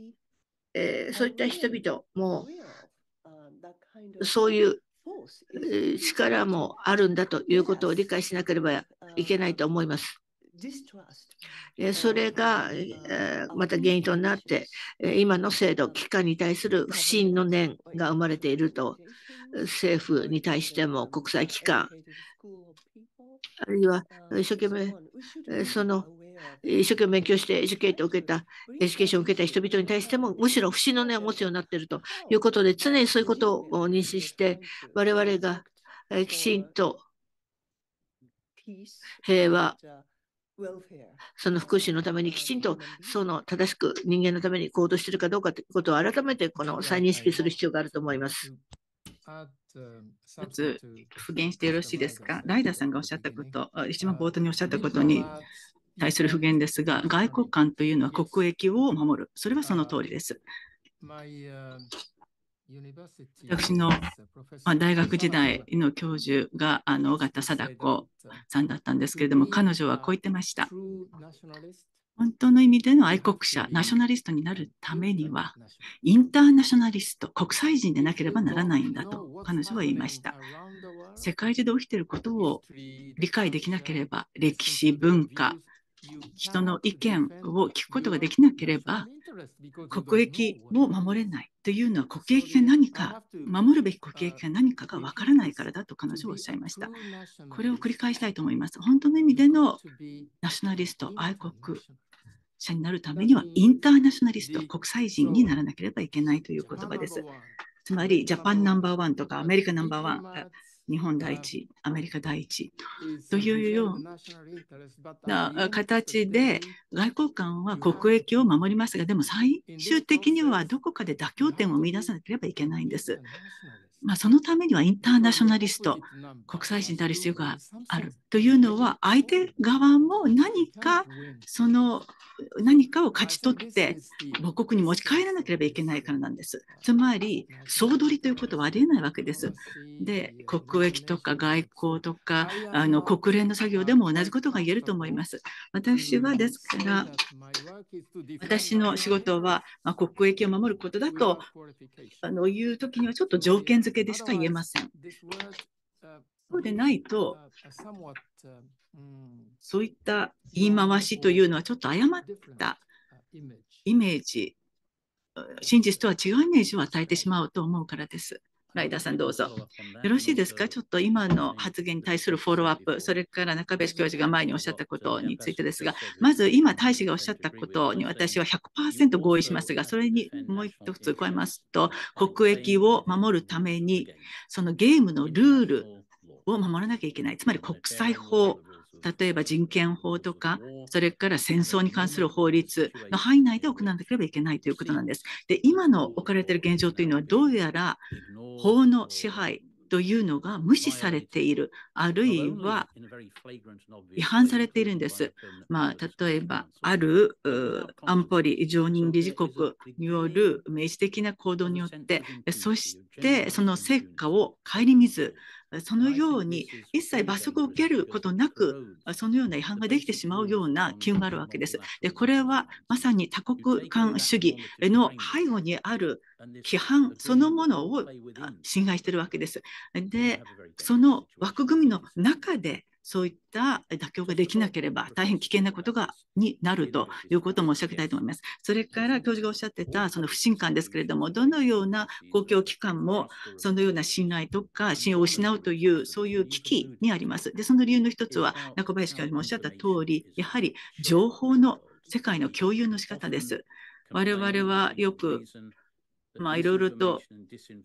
そういった人々も、そういう力もあるんだということを理解しなければいけないと思います。それがまた原因となって今の制度機関に対する不信の念が生まれていると政府に対しても国際機関あるいは一生懸命その一生懸命勉強してエデュケートを受けた、エデュケーションを受けた人々に対しても、むしろ不信の念を持つようになっているということで、常にそういうことを認識して、我々がきちんと平和、その福祉のためにきちんとその正しく人間のために行動しているかどうかということを改めてこの再認識する必要があると思います。まず復元してよろしいですかライダーさんがおっしゃったこと、一番冒頭におっしゃったことに対する復元ですが、外交官というのは国益を守る。それはその通りです。私の、ま大学時代の教授があの尾形貞子さんだったんですけれども彼女はこう言ってました本当の意味での愛国者ナショナリストになるためにはインターナショナリスト国際人でなければならないんだと彼女は言いました世界中で起きていることを理解できなければ歴史文化人の意見を聞くことができなければ国益も守れないというのは国益が何か守るべき国益が何かが分からないからだと彼女はおっしゃいましたこれを繰り返したいと思います本当の意味でのナショナリスト愛国者になるためにはインターナショナリスト国際人にならなければいけないという言葉ですつまりジャパンナンバーワンとかアメリカナンバーワン日本第一、アメリカ第一というような形で外交官は国益を守りますがでも最終的にはどこかで妥協点を見出さなければいけないんです。まあ、そのためにはインターナショナリスト、国際人である必要があるというのは、相手側も何かその何かを勝ち取って母国に持ち帰らなければいけないからなんです。つまり、総取りということはありえないわけです。で、国益とか外交とかあの国連の作業でも同じことが言えると思います。私はですから、私の仕事は、ま国益を守ることだとあのいうときにはちょっと条件付けでしか言えません。そうでないと、そういった言い回しというのはちょっと誤ったイメージ、真実とは違うイメージを与えてしまうと思うからです。ライダーさんどうぞ。よろしいですかちょっと今の発言に対するフォローアップ、それから中林教授が前におっしゃったことについてですが、まず今、大使がおっしゃったことに私は100%合意しますが、それにもう一つ加えますと、国益を守るために、そのゲームのルールを守らなきゃいけない、つまり国際法例えば人権法とか、それから戦争に関する法律の範囲内で行わなければいけないということなんです。で、今の置かれている現状というのは、どうやら法の支配というのが無視されている、あるいは違反されているんです。まあ、例えば、ある安保理常任理事国による明示的な行動によって、そしてその成果を顧みず、そのように一切罰則を受けることなくそのような違反ができてしまうような気運があるわけです。でこれはまさに多国間主義の背後にある規範そのものを侵害しているわけです。でその枠組みの中でそういった妥協ができなければ大変危険なことがになるということを申し上げたいと思います。それから教授がおっしゃってたその不信感ですけれどもどのような公共機関もそのような信頼とか信用を失うというそういう危機にあります。でその理由の一つは中林教授もおっしゃった通りやはり情報の世界の共有の仕方です。我々はよくまあ、いろいろと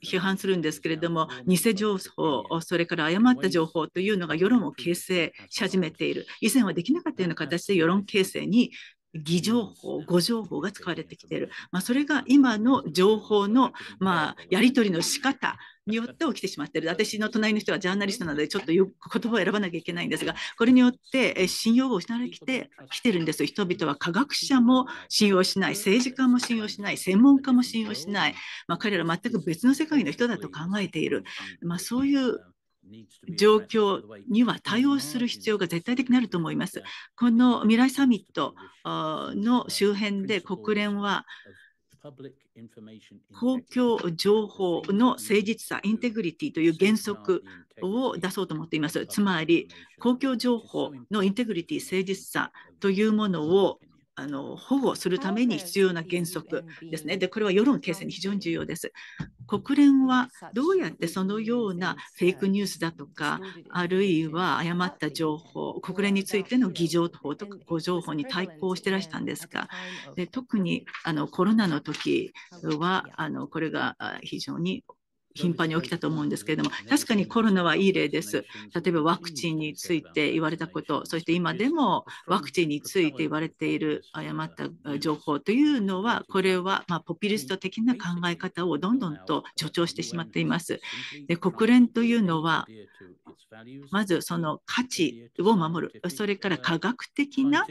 批判するんですけれども、偽情報、それから誤った情報というのが世論を形成し始めている、以前はできなかったような形で世論形成に偽情報、誤情報が使われてきている、まあ、それが今の情報の、まあ、やり取りの仕方によって起きてしまっている私の隣の人はジャーナリストなのでちょっと言葉を選ばなきゃいけないんですがこれによって信用を失われてきてきてるんです人々は科学者も信用しない政治家も信用しない専門家も信用しない、まあ、彼ら全く別の世界の人だと考えている、まあ、そういう状況には対応する必要が絶対的になると思います。この未来サミットの周辺で国連は公共情報の誠実さ、インテグリティという原則を出そうと思っています。つまり、公共情報のインテグリティ、誠実さというものをあの保護するために必要な原則ですね。で、これは世論形成に非常に重要です。国連はどうやってそのようなフェイクニュースだとか、あるいは誤った情報、国連についての偽情報とか誤情報に対抗してらしたんですか。で特にあのコロナの時はあのこれが非常に頻繁に起きたと思うんですけれども、確かにコロナはいい例です。例えばワクチンについて言われたこと、そして今でもワクチンについて言われている誤った情報というのは、これはまポピュリスト的な考え方をどんどんと助長してしまっています。で国連というのは、まずその価値を守る、それから科学的な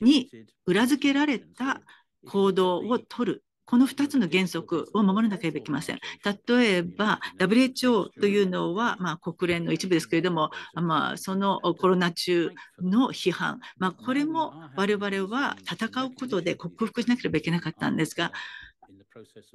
に裏付けられた行動を取るこの2つの原則を守らなければいけません。例えば WHO というのは、まあ、国連の一部ですけれども、まあ、そのコロナ中の批判、まあ、これも我々は戦うことで克服しなければいけなかったんですが、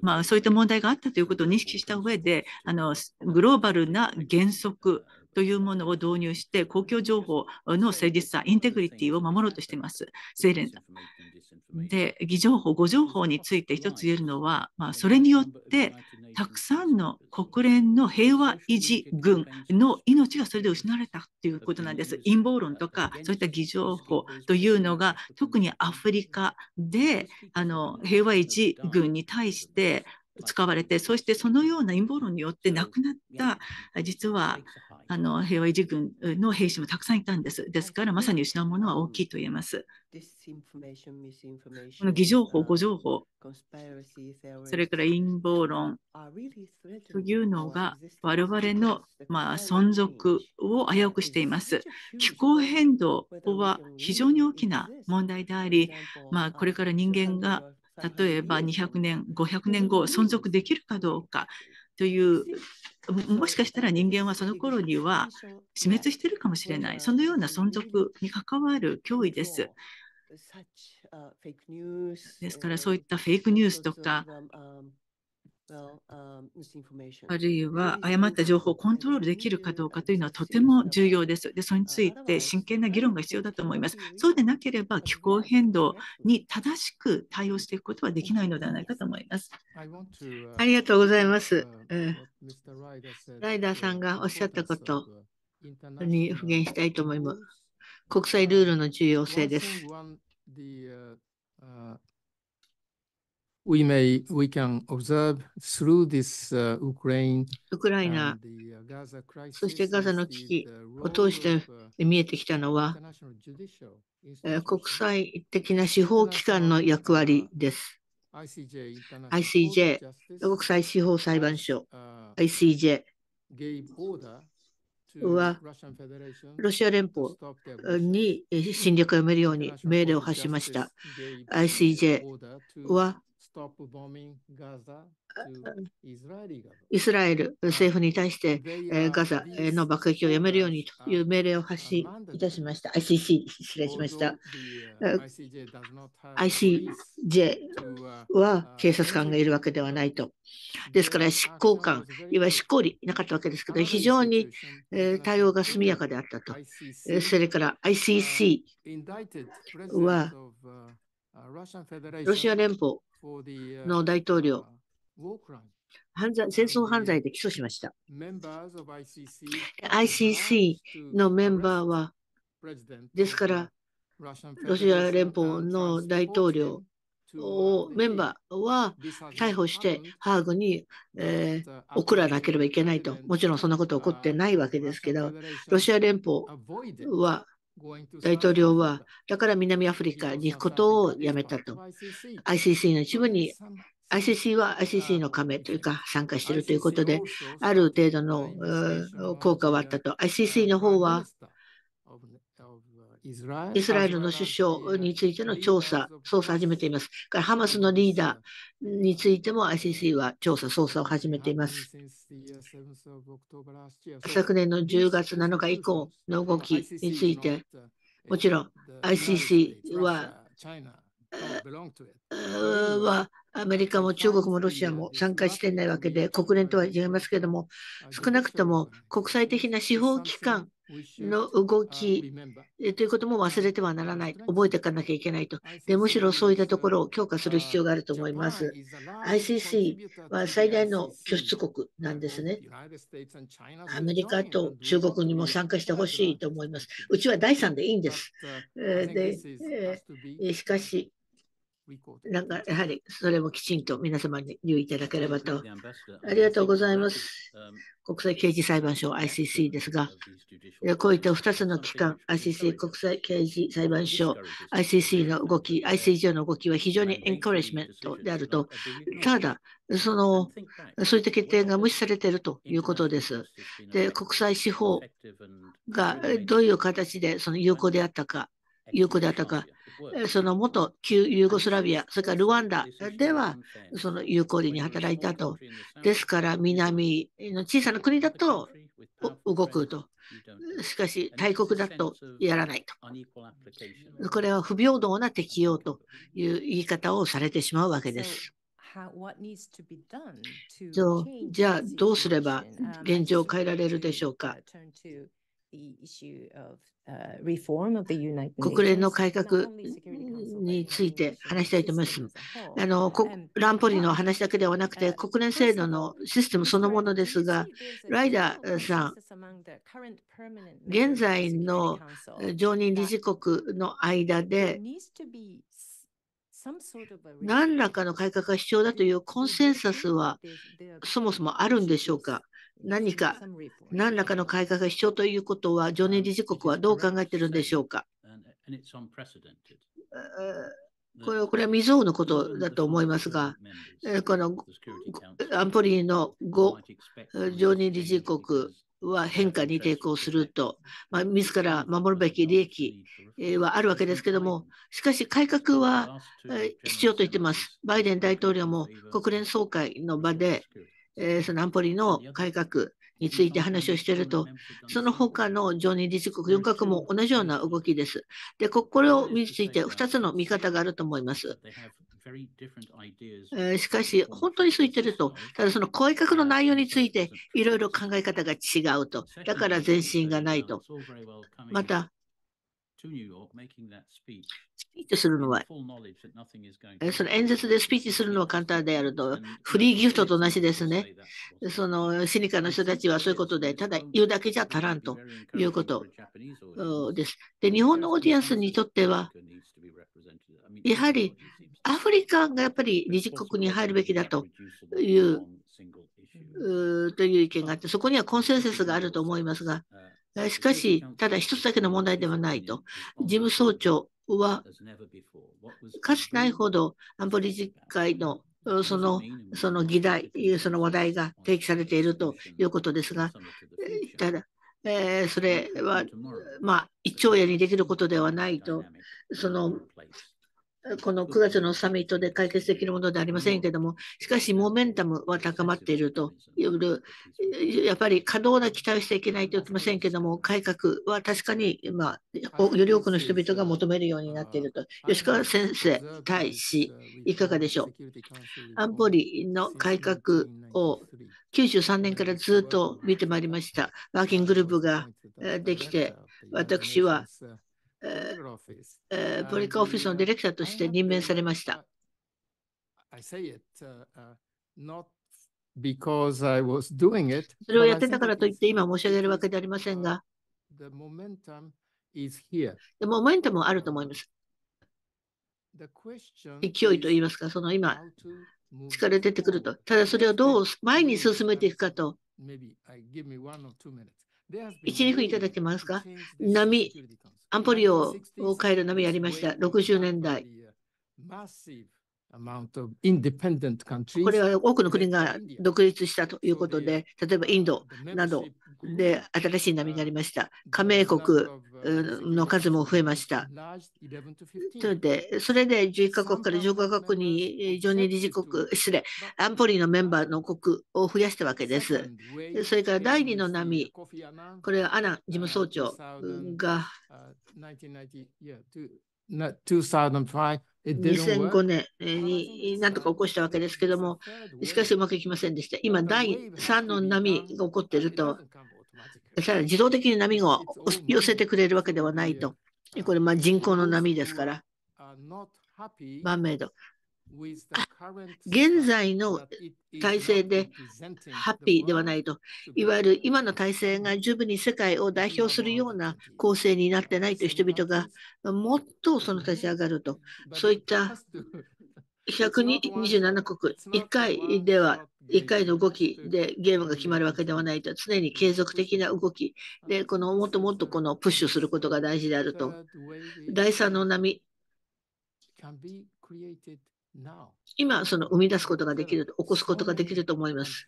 まあ、そういった問題があったということを認識した上であのグローバルな原則というものを導入して、公共情報の誠実さ、インテグリティを守ろうとしています。セイレンデで、偽情報、誤情報について一つ言えるのは、まあ、それによって、たくさんの国連の平和維持軍の命がそれで失われたということなんです。陰謀論とか、そういった偽情報というのが、特にアフリカであの平和維持軍に対して、使われて、そしてそのような陰謀論によって亡くなった実はあの平和維持軍の兵士もたくさんいたんです。ですからまさに失うものは大きいと言えます。この偽情報、誤情報、それから陰謀論というのが我々のま存続を危うくしています。気候変動は非常に大きな問題であり、まあ、これから人間が例えば200年500年後存続できるかどうかというもしかしたら人間はその頃には死滅してるかもしれないそのような存続に関わる脅威です。ですからそういったフェイクニュースとかあるいは誤った情報をコントロールできるかどうかというのはとても重要です。で、それについて真剣な議論が必要だと思います。そうでなければ気候変動に正しく対応していくことはできないのではないかと思います。ありがとうございます。ライダーさんがおっしゃったことに復元したいと思います。国際ルールの重要性です。we may we can observe through this uh, Ukraine ウクライナそしてガザの危機を通して見えてきたのは国際的な司法機関の役割です ICJ 国際司法裁判所 ICJ はロシア連邦に侵略をやめるように命令を発しました ICJ はイスラエル政府に対して、えガザの爆撃をやめるようにという命令を発信いたしました。ICC、失礼しました。ICJ は警察官がいるわけではないと。ですから執行官、いわゆる執行理なかったわけですけど、非常に、え対応が速やかであったと。それから ICC はロシア連邦の大統領、犯罪戦争犯罪で起訴しました。ICC のメンバーは、ですから、ロシア連邦の大統領をメンバーは逮捕してハーグに、えー、送らなければいけないともちろんそんなこと起こってないわけですけどロシア連邦は大統領は、だから南アフリカに行くことをやめたと。ICC の一部に ICC は ICC の加盟というか参加しているということで、ある程度の効果はあったと。ICC の方はイスラエルの首相についての調査、捜査を始めています。からハマスのリーダーについても ICC は調査、捜査を始めています。昨年の10月7日以降の動きについて、もちろん ICC ははアメリカも中国もロシアも参加していないわけで国連とは違いますけれども少なくとも国際的な司法機関の動きということも忘れてはならない、覚えていかなきゃいけないとで、むしろそういったところを強化する必要があると思います。ICC は最大の拠出国なんですね。アメリカと中国にも参加してほしいと思います。うちは第3でいいんです。でしかし、んかやはりそれもきちんと皆様に留意いただければと。ありがとうございます。国際刑事裁判所 ICC ですが、こういった2つの機関、ICC 国際刑事裁判所 ICC の動き、ICJ の動きは非常にエンコレッジメントであると、ただ、そのそういった決定が無視されているということです。で、国際司法がどういう形でその有効であったか、有効であったか、その元旧ユーゴスラビア、それからルワンダではその有効利に働いたと。ですから南の小さな国だと動くと。しかし大国だとやらないと。これは不平等な適用という言い方をされてしまうわけです。じゃあどうすれば現状を変えられるでしょうか国連の改革について話したいと思います。あのランポリの話だけではなくて、国連制度のシステムそのものですが、ライダーさん、現在の常任理事国の間で、何らかの改革が必要だというコンセンサスはそもそもあるんでしょうか何か、何らかの改革が必要ということは、常任理事国はどう考えているんでしょうか。これこれは未曾有のことだと思いますが、この安保理の5常任理事国は変化に抵抗すると、まあ、自ら守るべき利益はあるわけですけれども、しかし改革は必要と言ってます。バイデン大統領も国連総会の場でえー、その安保理の改革について話をしていると、その他の常任理事国4カ国も同じような動きです。で、これを見ついて2つの見方があると思います。えしかし、本当に空いてると、ただその改革の内容についていろいろ考え方が違うと、だから前進がないと、またスピーチするのは、その演説でスピーチするのは簡単であると、フリーギフトと同じですね。そのシニカの人たちはそういうことで、ただ言うだけじゃ足らんということです。で、日本のオーディエンスにとっては、やはりアフリカがやっぱり二次国に入るべきだというという意見があって、そこにはコンセンサスがあると思いますが。しかし、ただ一つだけの問題ではないと。事務総長は、かつてないほど安保理事会のそのその議題、その話題が提起されているということですが、ただ、えー、それは、まあ、一兆円にできることではないと、そのこの9月のサミットで解決できるものではありませんけども、しかし、モメンタムは高まっているという、やっぱり過度な期待をしていけないといけませんけども、改革は確かに今、より多くの人々が求めるようになっていると。吉川先生、大使、いかがでしょう。安保理の改革を93年からずっと見てまいりました。ワーキンググループができて、私はポリカオフィスのディレクターとして任命されました。それをやってたからといって今申し上げるわけでありませんが、モメンタムあると思います。勢いといいますか、その今、力出てくると。ただそれをどう前に進めていくかと。1、2分いただけますか波、安保理を変える波やりました。60年代。これは多くの国が独立したということで、例えばインドなどで新しい波がありました。加盟国の数も増えました。それでそれで11カ国から15カ国に常任理事国、失礼、安保理のメンバーの国を増やしたわけです。それから第2の波、これはアナン事務総長が。2005年になんとか起こしたわけですけども、しかしうまくいきませんでした。今、第3の波が起こっていると、さらに自動的に波が寄せてくれるわけではないと。これ、人口の波ですから。マーメイド。現在の体制でハッピーではないと、いわゆる今の体制が十分に世界を代表するような構成になってないという人々が、もっとその立ち上がると、そういった127国、1回では、1回の動きでゲームが決まるわけではないと、常に継続的な動きで、このもっともっとこのプッシュすることが大事であると。第3の波今、その生み出すことができる、起こすことができると思います。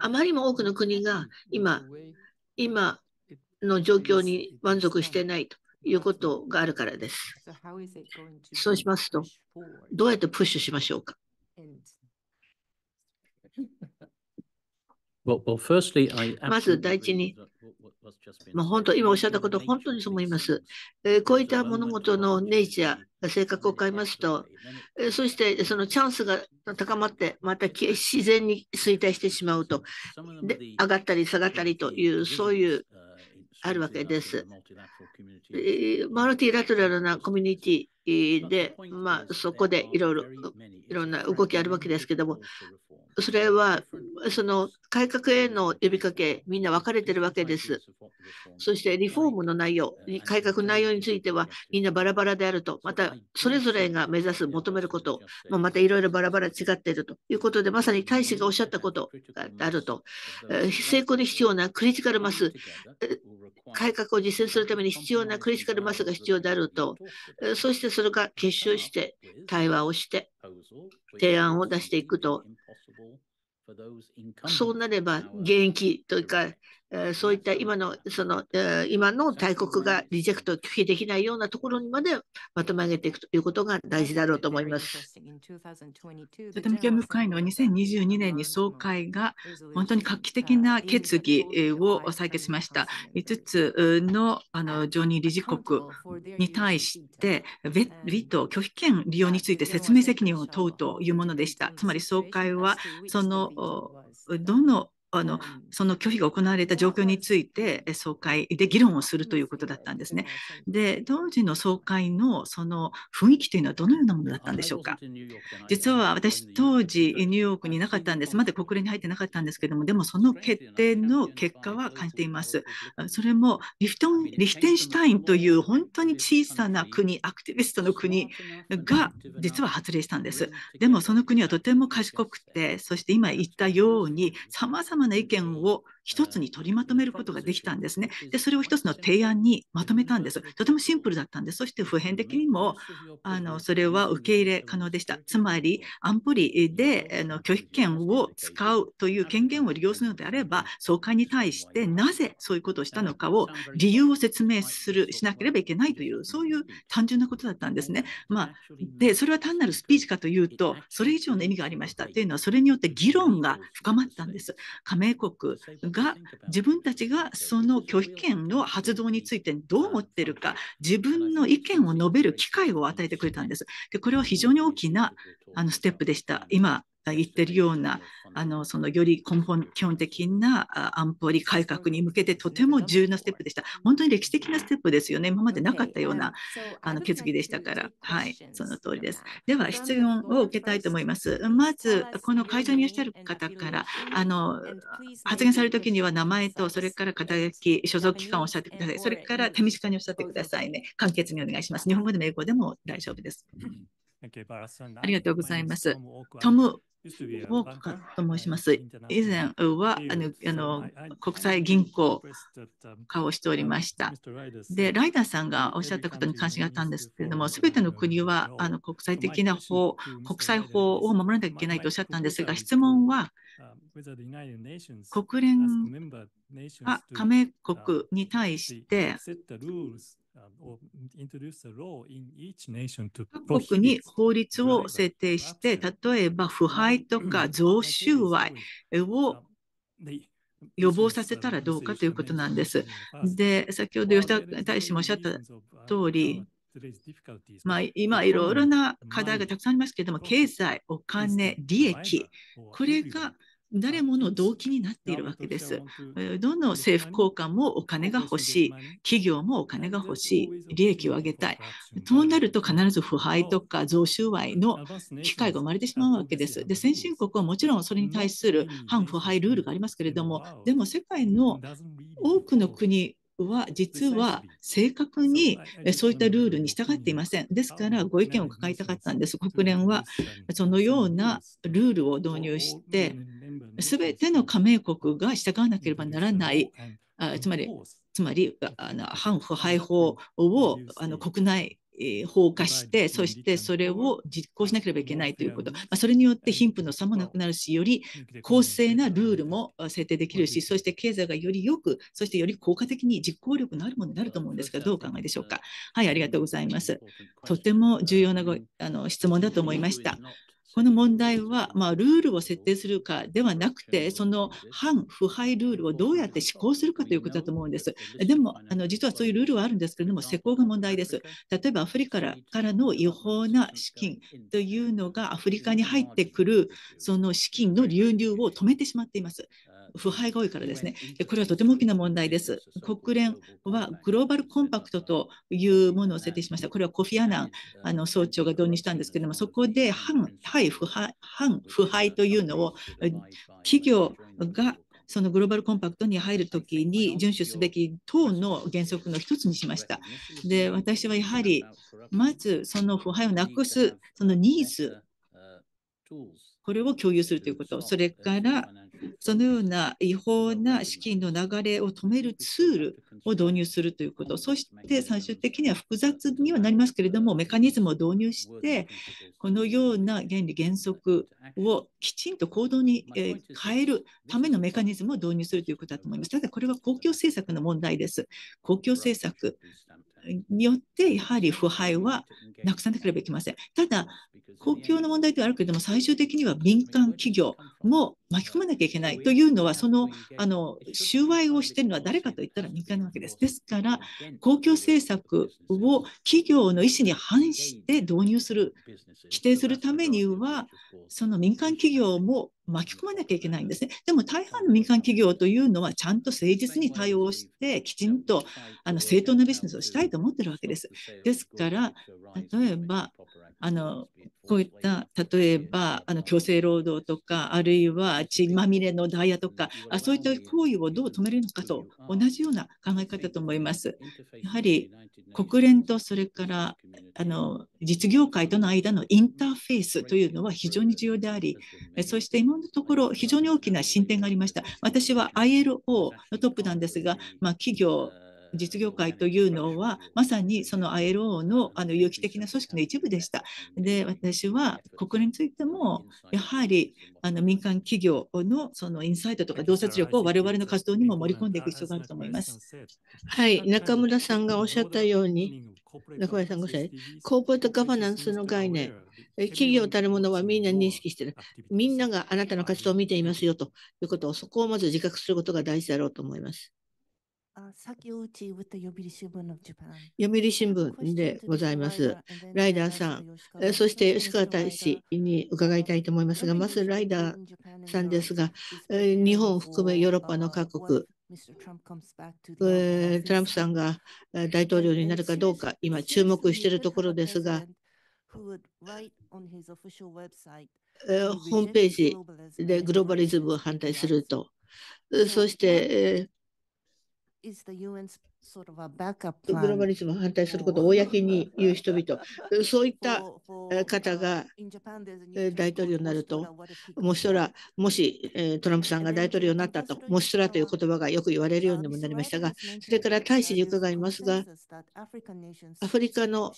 あまりも多くの国が今、今の状況に満足してないということがあるからです。そうしますと、どうやってプッシュしましょうか まず第一に、まあ、本当、今おっしゃったこと、本当にそう思います、えー、こういった物事のネイチャー、性格を変えますと、そしてそのチャンスが高まって、また自然に衰退してしまうと、で上がったり下がったりという、そういうあるわけです。マルティラトラルなコミュニティで、まあ、そこでいろいろいろんな動きあるわけですけども、それはその改革への呼びかけ、みんな分かれてるわけです。そしてリフォームの内容、改革内容についてはみんなバラバラであると、またそれぞれが目指す、求めること、まあ、またいろいろバラバラ違っているということで、まさに大使がおっしゃったことがあると、成功に必要なクリティカルマス、改革を実践するために必要なクリティカルマスが必要であると、そしてそれが結集して、対話をして、提案を出していくと。そうなれば現役というかそういった今のその今の大国がリジェクト拒否できないようなところにまでまとめ上げていくということが大事だろうと思います。タタミキャム会の2022年に総会が本当に画期的な決議を採決しました。5つのあの常任理事国に対してベット拒否権利用について説明責任を問うというものでした。つまり総会はそのどのあのその拒否が行われた状況について総会で議論をするということだったんですね。で当時の総会のその雰囲気というのはどのようなものだったんでしょうか実は私当時ニューヨークになかったんですまだ国連に入ってなかったんですけどもでもその決定の結果は感じていますそれもリフトンリヒテンシュタインという本当に小さな国アクティビストの国が実は発令したんですでもその国はとても賢くてそして今言ったようにさまざま様な意見を一つに取りまとめることができたんですね。で、それを一つの提案にまとめたんです。とてもシンプルだったんです。そして普遍的にも、あの、それは受け入れ可能でした。つまり、安保理であの拒否権を使うという権限を利用するのであれば、総会に対してなぜそういうことをしたのかを理由を説明する、しなければいけないという、そういう単純なことだったんですね。まあ、で、それは単なるスピーチかというと、それ以上の意味がありました。というのは、それによって議論が深まったんです。加盟国が自分たちがその拒否権の発動についてどう思っているか自分の意見を述べる機会を与えてくれたんです。でこれは非常に大きなあのステップでした。今言ってるようなあのそのより根本基本的な安保理改革に向けてとても重要なステップでした本当に歴史的なステップですよね今までなかったようなあの決議でしたからはいその通りですでは質問を受けたいと思いますまずこの会場にいらっしゃる方からあの発言されるときには名前とそれから肩書き所属機関をおっしゃってくださいそれから手短におっしゃってくださいね簡潔にお願いします日本語でも英語でも大丈夫です ありがとうございますトムウォーカーと申します。以前はあの国際銀行化をしておりました。で、ライダーさんがおっしゃったことに関心があったんですけれども、すべての国はあの国際的な法、国際法を守らなきゃいけないとおっしゃったんですが、質問は国連が加盟国に対して各国に法律を制定して、例えば腐敗とか贈収賄を予防させたらどうかということなんです。で、先ほど吉田大使もおっしゃった通り、まあ、今いろいろな課題がたくさんありますけれども、経済、お金、利益、これが誰もの動機になっているわけです。どの政府高官もお金が欲しい、企業もお金が欲しい、利益を上げたい。となると必ず腐敗とか贈収賄の機会が生まれてしまうわけです。で先進国はもちろんそれに対する反腐敗ルールがありますけれども、でも世界の多くの国は実は正確にそういったルールに従っていません。ですからご意見を伺いたかったんです。国連はそのようなルールを導入して、すべての加盟国が従わなければならない、あつまりつまりあの反腐敗法をあの国内え放火して、そしてそれを実行しなければいけないということ、まあ、それによって貧富の差もなくなるし、より公正なルールも制定できるし、そして経済がよりよく、そしてより効果的に実行力のあるものになると思うんですが、どうお考えでしょうか。はい、ありがとうございます。とても重要なごあの質問だと思いました。この問題は、まあ、ルールを設定するかではなくて、その反腐敗ルールをどうやって施行するかということだと思うんです。でも、あの実はそういうルールはあるんですけれども、施行が問題です。例えば、アフリカからの違法な資金というのが、アフリカに入ってくるその資金の流入を止めてしまっています。腐敗が多いからですね。これはとても大きな問題です。国連はグローバルコンパクトというものを設定しました。これはコフィアナンあの総長が導入したんですけれども、そこで反対腐敗反腐敗というのを企業がそのグローバルコンパクトに入るときに遵守すべき等の原則の一つにしました。で、私はやはり、まずその腐敗をなくす、そのニーズ、これを共有するということ、それからそのような違法な資金の流れを止めるツールを導入するということ、そして最終的には複雑にはなりますけれども、メカニズムを導入して、このような原理原則をきちんと行動に変えるためのメカニズムを導入するということだと思います。ただ、これは公共政策の問題です。公共政策によってやはり腐敗はなくさなければいけません。ただ、公共の問題ではあるけれども、最終的には民間企業も巻き込まなきゃいけないというのは、そのあの収賄をしているのは誰かといったら民間なわけです。ですから、公共政策を企業の意思に反して導入する、規定するためには、その民間企業も巻き込まなきゃいけないんですね。でも大半の民間企業というのはちゃんと誠実に対応してきちんとあの正当なビジネスをしたいと思ってるわけです。ですから例えばあのこういった例えばあの強制労働とかあるいは血まみれのダイヤとかあそういった行為をどう止めるのかと同じような考え方と思います。やはり国連とそれからあの実業界との間のインターフェースというのは非常に重要でありそして今のところ非常に大きな進展がありました。私は ILO のトップなんですが、まあ、企業実業界というのはまさにその ILO のあの有機的な組織の一部でした。で私はこ連についてもやはりあの民間企業のそのインサイトとか洞察力を我々の活動にも盛り込んでいく必要があると思います。はい中村さんがおっしゃったように中村さんごめんなさいコーポレートガバナンスの概念企業たるものはみんな認識してるみんながあなたの活動を見ていますよということをそこをまず自覚することが大事だろうと思います。先打ち読売新聞の読売新聞でございます。ライダーさん、そして吉川大使に伺いたいと思いますが、まずライダーさんですが、日本を含めヨーロッパの各国、トランプさんが大統領になるかどうか、今注目しているところですが、ホームページでグローバリズムを反対すると、そしてグローバリズムを反対することを公に言う人々、そういった方が大統領になると、もしそら、もしトランプさんが大統領になったと、もしそらという言葉がよく言われるようにもなりましたが、それから大使に伺いますが、アフリカの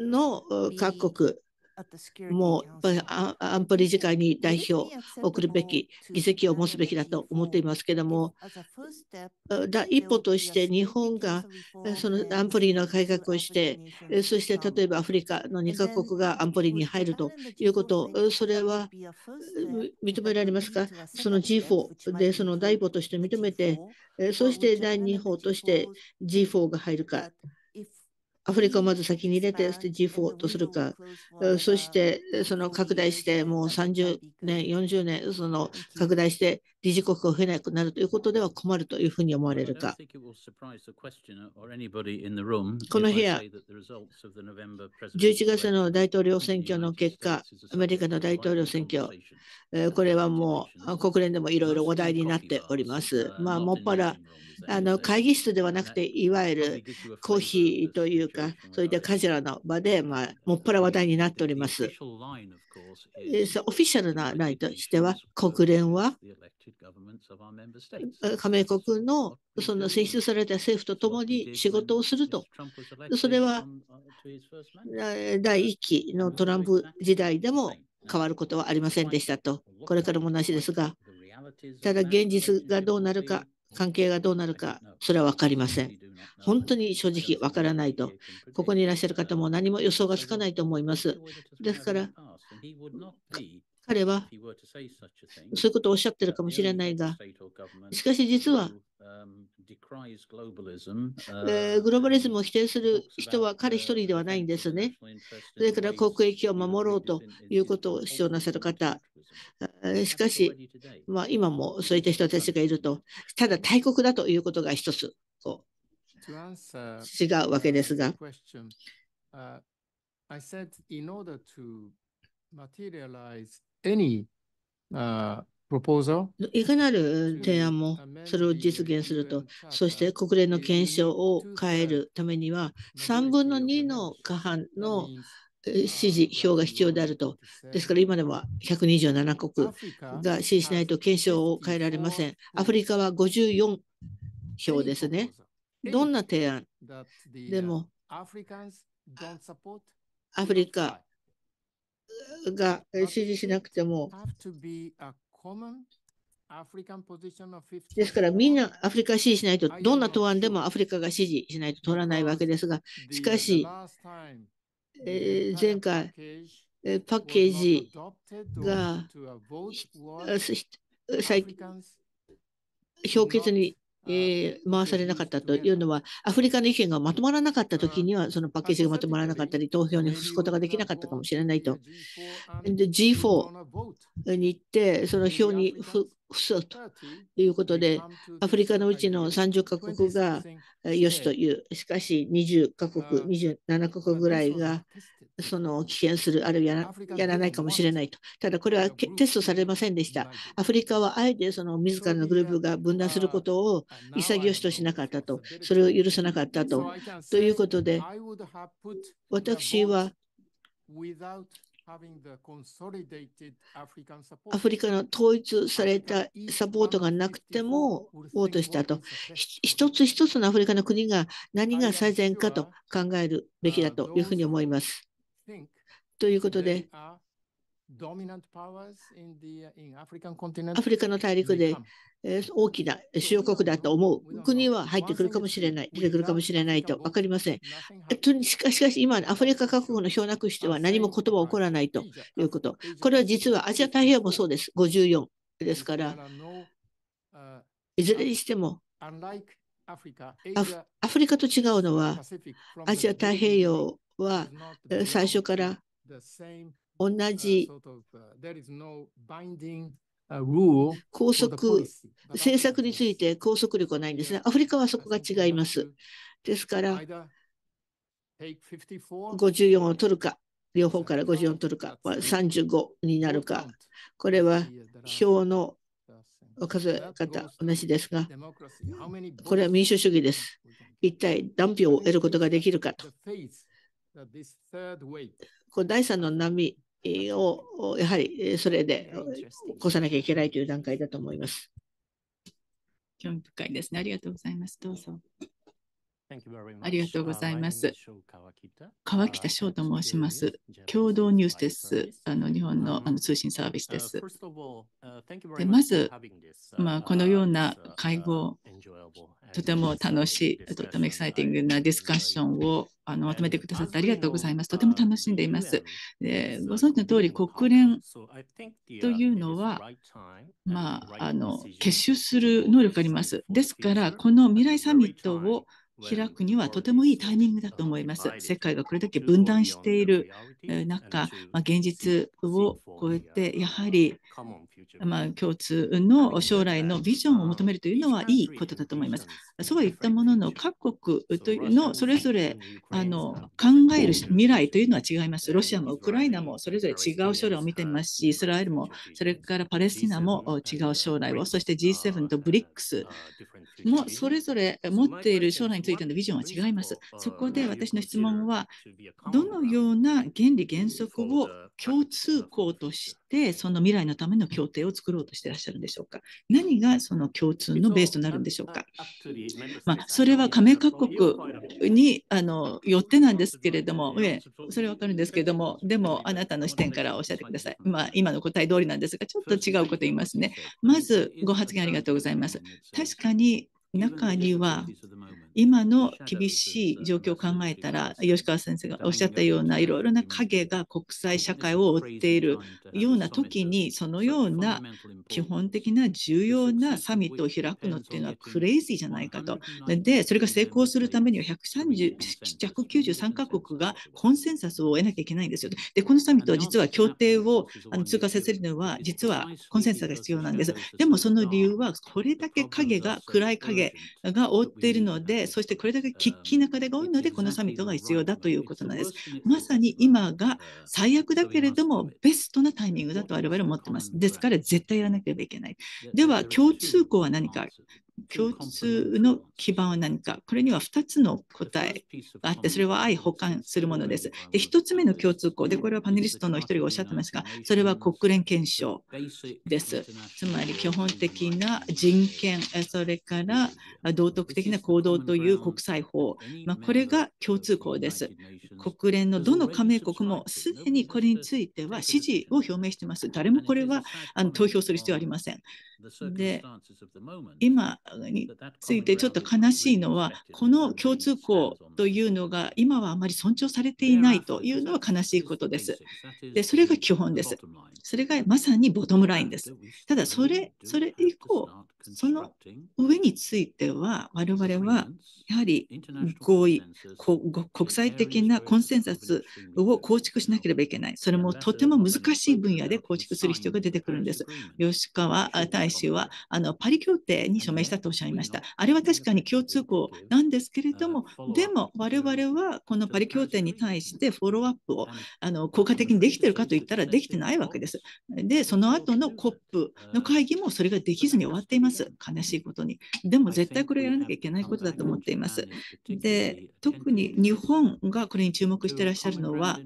の各国、もうやっぱり安保理事会に代表を送るべき、議席を持つべきだと思っていますけれども、第一歩として日本がその安保理の改革をして、そして例えばアフリカの2カ国が安保理に入るということ、それは認められますか、その G4 でその第一歩として認めて、そして第二歩として G4 が入るか。アフリカをまず先に入れて、そして G4 とするか、そしてその拡大して、もう30年、40年、その拡大して理事国が増えなくなるということでは困るというふうに思われるか。この部屋、11月の大統領選挙の結果、アメリカの大統領選挙、これはもう国連でもいろいろ話題になっております。まあ、もっぱらあの会議室ではなくていわゆるコーヒーというかそういったカジラの場で、まあ、もっぱら話題になっております。オフィシャルなラインとしては国連は加盟国のその選出された政府とともに仕事をすると、それは第1期のトランプ時代でも変わることはありませんでしたと、これからも同じですが、ただ現実がどうなるか関係がどうなるか、それは分かりません。本当に正直分からないと。ここにいらっしゃる方も何も予想がつかないと思います。ですから、彼はそういうことをおっしゃってるかもしれないが、しかし実は、えー、グローバリズムを否定する人は彼一人ではないんですね。それから国益を守ろうということを主張なさる方、しかし、まあ、今もそういった人たちがいると、ただ大国だということが一つこう違うわけですが。any uh, proposal いかなる提案もそれを実現すると、そして国連の憲章を変えるためには、3分の2の過半の支持票が必要であると。ですから今では127カ国が支持しないと憲章を変えられません。アフリカは54票ですね。どんな提案でも、アフリカが支持しなくても、ですからみんなアフリカ支持しないと、どんな答案でもアフリカが支持しないと取らないわけですが、しかし、えー、前回、えパッケージが評決にえー、回されなかったというのは、アフリカの意見がまとまらなかったときには、そのパッケージがまとまらなかったり、投票に付すことができなかったかもしれないと。で、G4 に行って、その票に不ということで、アフリカのうちの30カ国がよしという、しかし20カ国、27カ国ぐらいがその危険する、あるいはやらないかもしれないと。ただこれはテストされませんでした。アフリカはあえてその自らのグループが分断することを潔しとしなかったと、それを許さなかったと。ということで、私はアフリカの統一されたサポートがなくても王としたと一つ一つのアフリカの国が何が最善かと考えるべきだというふうに思います。ということでアフリカの大陸で大きな主要国だと思う国は入ってくるかもしれない、出てくるかもしれないと分かりません。しかし今、アフリカ各国の表なくしては何も言葉は起こらないということ。これは実はアジア太平洋もそうです、54ですから、いずれにしても、アフリカと違うのは、アジア太平洋は最初から同じ拘束、政策について拘束力はないんですね。アフリカはそこが違います。ですから、54を取るか、両方から54を取るか、35になるか、これは票の数え方同じですが、これは民主主義です。一体何票を得ることができるかと。こう第3の波をやはりそれで起こさなきゃいけないという段階だと思います。興味深いですね。ありがとうございます。どうぞ。ありがとうございます。川北翔と申します。共同ニュースです。あの日本のあの通信サービスです。でまず、まあ、このような会合、とても楽しい、とてもエキサイティングなディスカッションをあのまとめてくださってありがとうございます。とても楽しんでいます。でご存知の通り、国連というのは、まあ、あの結集する能力があります。ですから、この未来サミットを開くにはとてもいいタイミングだと思います。世界がこれだけ分断している中、まあ、現実を超えて、やはり、まあ、共通の将来のビジョンを求めるというのはいいことだと思います。そういったものの、各国というのそれぞれあの考える未来というのは違います。ロシアもウクライナもそれぞれ違う将来を見ていますし、イスラエルも、それからパレスチナも違う将来を、そして G7 と BRICS もそれぞれ持っている将来ついてのビジョンは違います。そこで私の質問は、どのような原理原則を共通項として、その未来のための協定を作ろうとしていらっしゃるんでしょうか。何がその共通のベースとなるんでしょうか。まあ、それは加盟各国にあのよってなんですけれども、えそれはわかるんですけれども、でもあなたの視点からおっしゃってください。まあ、今の答え通りなんですが、ちょっと違うこと言いますね。まず、ご発言ありがとうございます。確かに中には今の厳しい状況を考えたら吉川先生がおっしゃったようないろいろな影が国際社会を追っているような時にそのような基本的な重要なサミットを開くのっていうのはクレイジーじゃないかと。でそれが成功するためには193カ国がコンセンサスを得なきゃいけないんですよ。でこのサミットは実は協定をあの通過させるのは実はコンセンサスが必要なんです。でもその理由はこれだけ影が暗い影が覆っているのでそしてこれだけ喫緊な課題が多いので、このサミットが必要だということなんです。まさに今が最悪だけれども、ベストなタイミングだと我々は思ってます。ですから、絶対やらなければいけない。では、共通項は何か、共通の基盤は何かこれには2つの答えがあってそれは相補完するものです。で1つ目の共通項でこれはパネリストの1人がおっしゃってますがそれは国連憲章です。つまり基本的な人権それから道徳的な行動という国際法、まあ、これが共通項です。国連のどの加盟国もすでにこれについては支持を表明しています。誰もこれはあの投票する必要はありません。で、今についてちょっと悲しいのは、この共通項というのが今はあまり尊重されていないというのは悲しいことです。で、それが基本です。それがまさにボトムラインです。ただ、それ、それ以降、その上については、我々はやはり合意、国際的なコンセンサスを構築しなければいけない。それもとても難しい分野で構築する必要が出てくるんです。吉川大使はあのパリ協定に署名したとおっしゃいました。あれは確かに共通項なんですけれども、でも我々はこのパリ協定に対してフォローアップをあの効果的にできているかといったらできてないわけです。で、その後の COP の会議もそれができずに終わっています。ます悲しいことにでも絶対これやらなきゃいけないことだと思っていますで特に日本がこれに注目していらっしゃるのは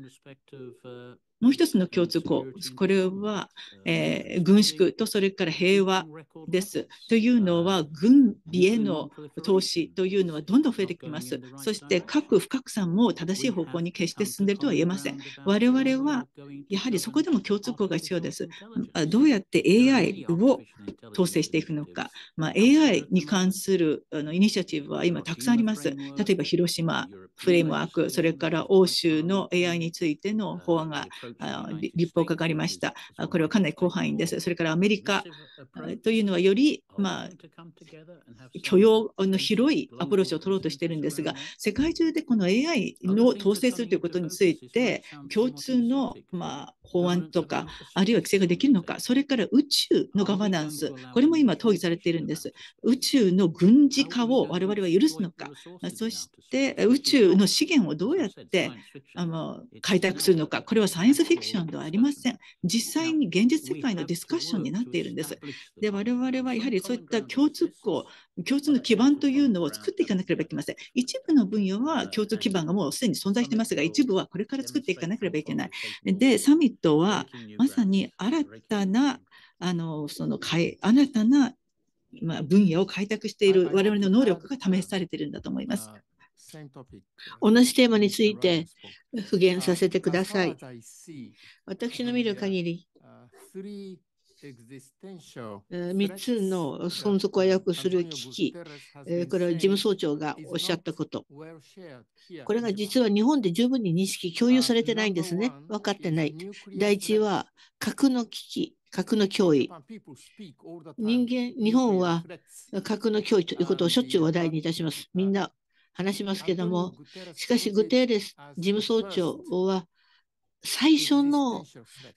もう一つの共通項、これは、えー、軍縮とそれから平和です。というのは、軍備への投資というのはどんどん増えてきます。そして、核不拡散も正しい方向に決して進んでいるとは言えません。我々は、やはりそこでも共通項が必要です。どうやって AI を統制していくのか。まあ、AI に関するあのイニシアチブは今たくさんあります。例えば、広島フレームワーク、それから欧州の AI についての法案があ立法を掲げました。これはかなり広範囲です。それからアメリカというのはより、まあ、許容の広いアプローチを取ろうとしているんですが、世界中でこの AI の統制するということについて、共通の、まあ、法案とか、あるいは規制ができるのか、それから宇宙のガバナンス、これも今、討議されているんです。宇宙の軍事化を我々は許すのか、そして宇宙の資源をどうやってあの開拓するのか、これはサイエンスフィクションではありません。実際に現実世界のディスカッションになっているんです。で、我々はやはりそういった共通項、共通の基盤というのを作っていかなければいけません。一部の分野は共通基盤がもうすでに存在してますが、一部はこれから作っていかなければいけない。で、サミットはまさに新たなあのその新たな、ま分野を開拓している我々の能力が試されているんだと思います。同じテーマについて復元させてください。私の見る限り、3つの存続をくする危機、これは事務総長がおっしゃったこと、これが実は日本で十分に認識、共有されてないんですね、分かってない。第一は核の危機、核の脅威。人間、日本は核の脅威ということをしょっちゅう話題にいたします。みんな話しますけども、しかしグテーレス事務総長は、最初の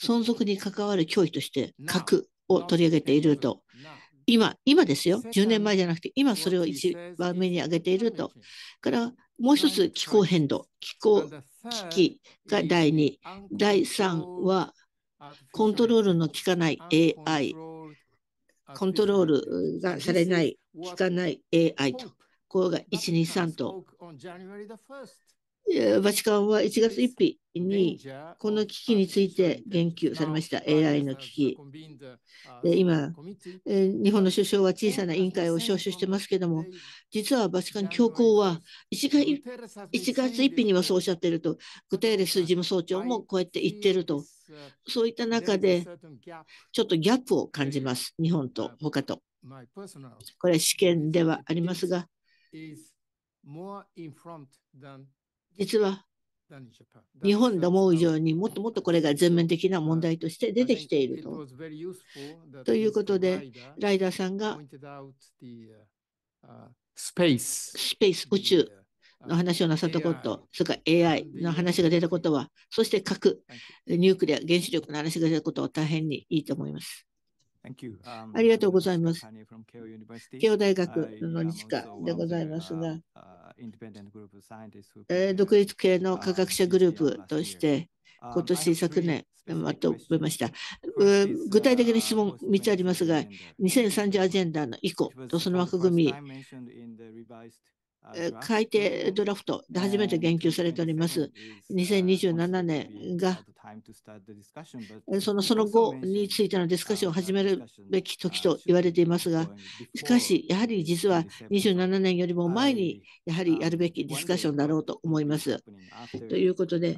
存続に関わる脅威として核を取り上げていると。今、今ですよ。10年前じゃなくて、今それを一番目に挙げていると。からもう一つ、気候変動、気候危機が第2、第3はコントロールの効かない AI、コントロールがされない、効かない AI と。公が123と、バチカンは1月1日にこの危機について言及されました AI の危機で今日本の首相は小さな委員会を招集してますけども実はバチカン教皇は1月 ,1 月1日にはそうおっしゃっているとグテーレス事務総長もこうやって言っているとそういった中でちょっとギャップを感じます日本と他とこれ試験ではありますが実は日本で思う以上にもっともっとこれが全面的な問題として出てきていると。ということで、ライダーさんがスペース、宇宙の話をなさったこと、それから AI の話が出たことは、そして核、ニュークリア、原子力の話が出たことは大変にいいと思います。ありがとうございます。慶応大学の日課でございますが、独立系の科学者グループとして、今年昨年まとめました。具体的な質問3つありますが、2030アジェンダの以降とその枠組み、改定ドラフトで初めて言及されております。2027年がそのその後についてのディスカッションを始めるべき時と言われていますが、しかし、やはり実は27年よりも前にやはりやるべきディスカッションだろうと思います。ということで、え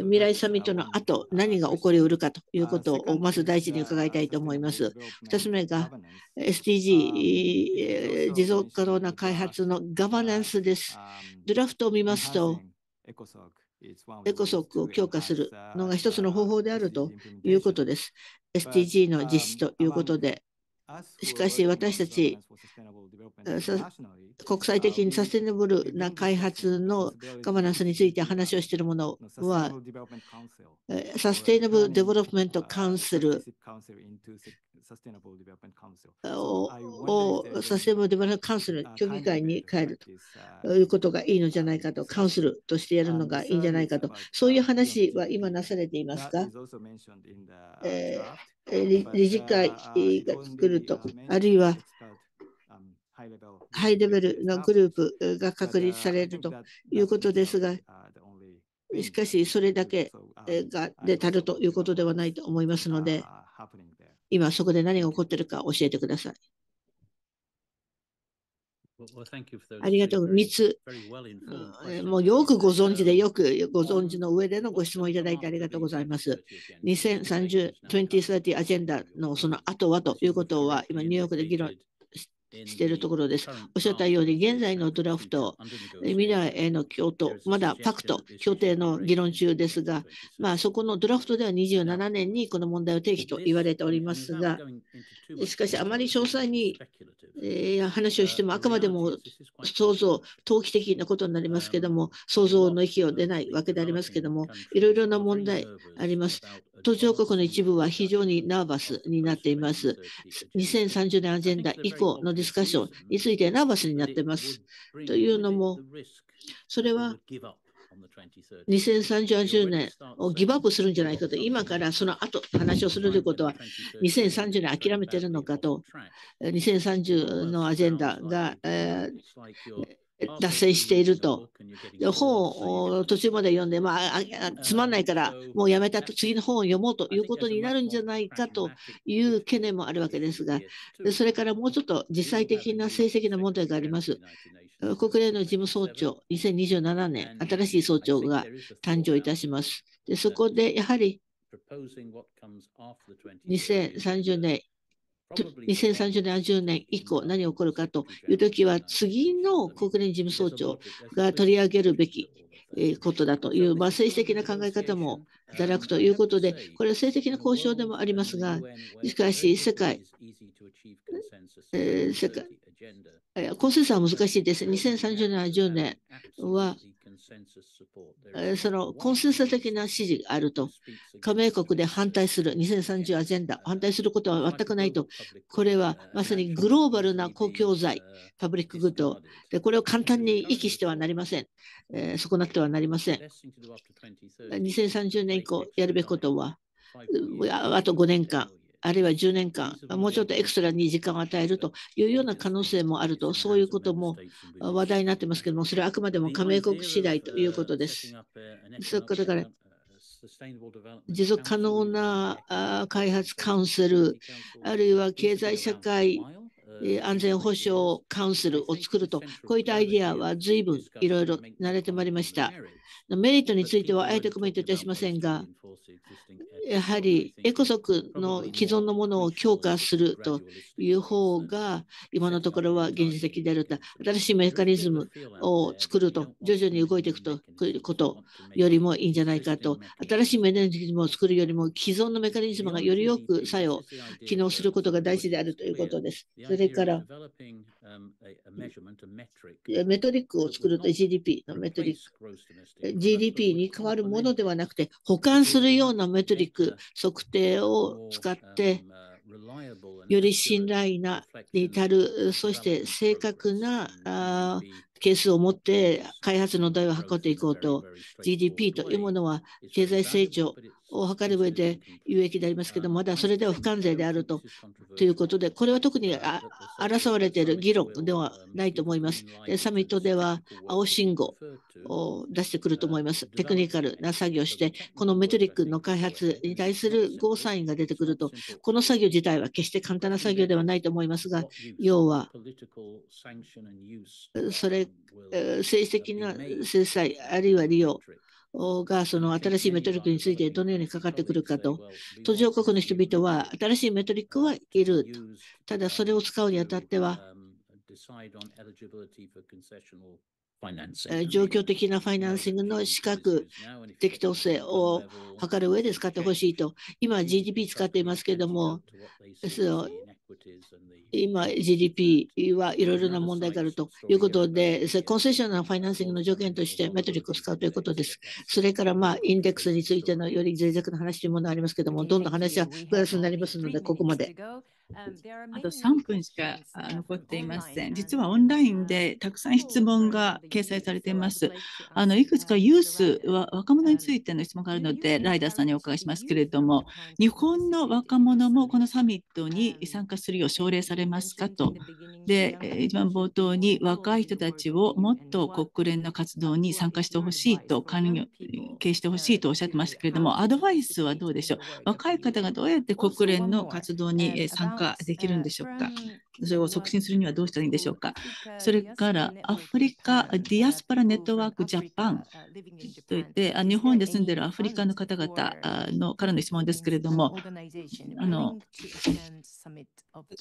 ー、未来サミットの後、何が起こりうるかということをまず第一に伺いたいと思います。2つ目が SDG、持続可能な開発のガバナンスです。ドラフトを見ますと、エコソックを強化するのが一つの方法であるということです。SDG の実施ということで。しかし私たち国際的にサステナブルな開発のガバナンスについて話をしているものは、サステイナブル・デベロップメント・カウンセルをサステイナブル・デベロップメント・カウンセル協議会に変えるということがいいのじゃないかと、カウンセルとしてやるのがいいんじゃないかと、そういう話は今なされていますか、えー理事会が作ると、あるいはハイレベルのグループが確立されるということですが、しかしそれだけがでたるということではないと思いますので、今そこで何が起こっているか教えてください。ありがとう。3つ、もうよくご存知で、よくご存知の上でのご質問いただいてありがとうございます。2030、2030アジェンダのその後はということは、今、ニューヨークで議論しているところです。おっしゃったように、現在のドラフト、未来への共闘、まだパクト、協定の議論中ですが、まあ、そこのドラフトでは27年にこの問題を提起と言われておりますが、しかし、あまり詳細に、えー、話をしても、あくまでも想像、投機的なことになりますけども、想像の域を出ないわけでありますけども、いろいろな問題あります。途上国の一部は非常にナーバスになっています。2030年アジェンダ以降のディスカッションについてナーバスになっています。というのも、それは2030年をギブアップするんじゃないかと、今からその後話をするということは、2030年諦めてるのかと、2030のアジェンダが、えー脱線していると。本を途中まで読んで、まあ、つまんないから、もうやめたと、次の本を読もうということになるんじゃないかという懸念もあるわけですが、それからもうちょっと実際的な成績の問題があります。国連の事務総長、2027年、新しい総長が誕生いたします。でそこでやはり2030年2030年、10年以降何が起こるかというときは、次の国連事務総長が取り上げるべきことだという、まあ、政治的な考え方もいただくということで、これは政治的な交渉でもありますが、しかし世界、えー、世界コンセンサーは難しいです。2030年、10年はそのコンセンサス的な支持があると、加盟国で反対する2030アジェンダ、反対することは全くないと、これはまさにグローバルな公共財、パブリックグッドで、これを簡単に遺棄してはなりません、えー、損なってはなりません。2030年以降やるべきことは、あと5年間、あるいは10年間、もうちょっとエクストラに時間を与えるというような可能性もあると、そういうことも話題になってますけども、それはあくまでも加盟国次第ということです。そこから持続可能な開発カウンセル、あるいは経済社会安全保障カウンセルを作ると、こういったアイデアは随分いろいろ慣れてまいりました。メリットについてはあえてコメントいたしませんが、やはりエコソクの既存のものを強化するという方が、今のところは現実的であると、新しいメカニズムを作ると、徐々に動いていくということよりもいいんじゃないかと、新しいメカニズムを作るよりも、既存のメカニズムがよりよく作用、機能することが大事であるということです。それれからメトリックを作ると GDP のメトリック GDP に変わるものではなくて保管するようなメトリック測定を使ってより信頼なに至るそして正確なケースを持って開発の台を運んでいこうと GDP というものは経済成長を図る上で有益でありますけどまだそれでは不関税であるとということで、これは特に争われている議論ではないと思います。でサミットでは青信号を出してくると思います。テクニカルな作業して、このメトリックの開発に対するゴーサインが出てくると、この作業自体は決して簡単な作業ではないと思いますが、要は、それ、政治的な制裁、あるいは利用がその新しいメトリックについてどのようにかかってくるかと、途上国の人々は新しいメトリックはいると、ただそれを使うにあたっては、状況的なファイナンシングの資格適当性を図る上で使ってほしいと、今 GDP 使っていますけれども、今、GDP はいろいろな問題があるということで、コンセッショナルファイナンシングの条件としてメトリックを使うということです。それから、まあ、インデックスについてのより脆弱な話というものがありますけれども、どんどん話はプラスになりますので、ここまで。あと3分しか残っていません。実はオンラインでたくさん質問が掲載されています。あのいくつかユースは若者についての質問があるので、ライダーさんにお伺いしますけれども、日本の若者もこのサミットに参加するよう奨励されますかと。で、一番冒頭に若い人たちをもっと国連の活動に参加してほしいと、関係してほしいとおっしゃってましたけれども、アドバイスはどうでしょう。若い方がどうやって国連の活動に参加かできるんでしょうかそれを促進するにはどうしたらいいんでしょうか。それからアフリカディアスパラネットワークジャパンといって日本で住んでいるアフリカの方々のからの質問ですけれどもあの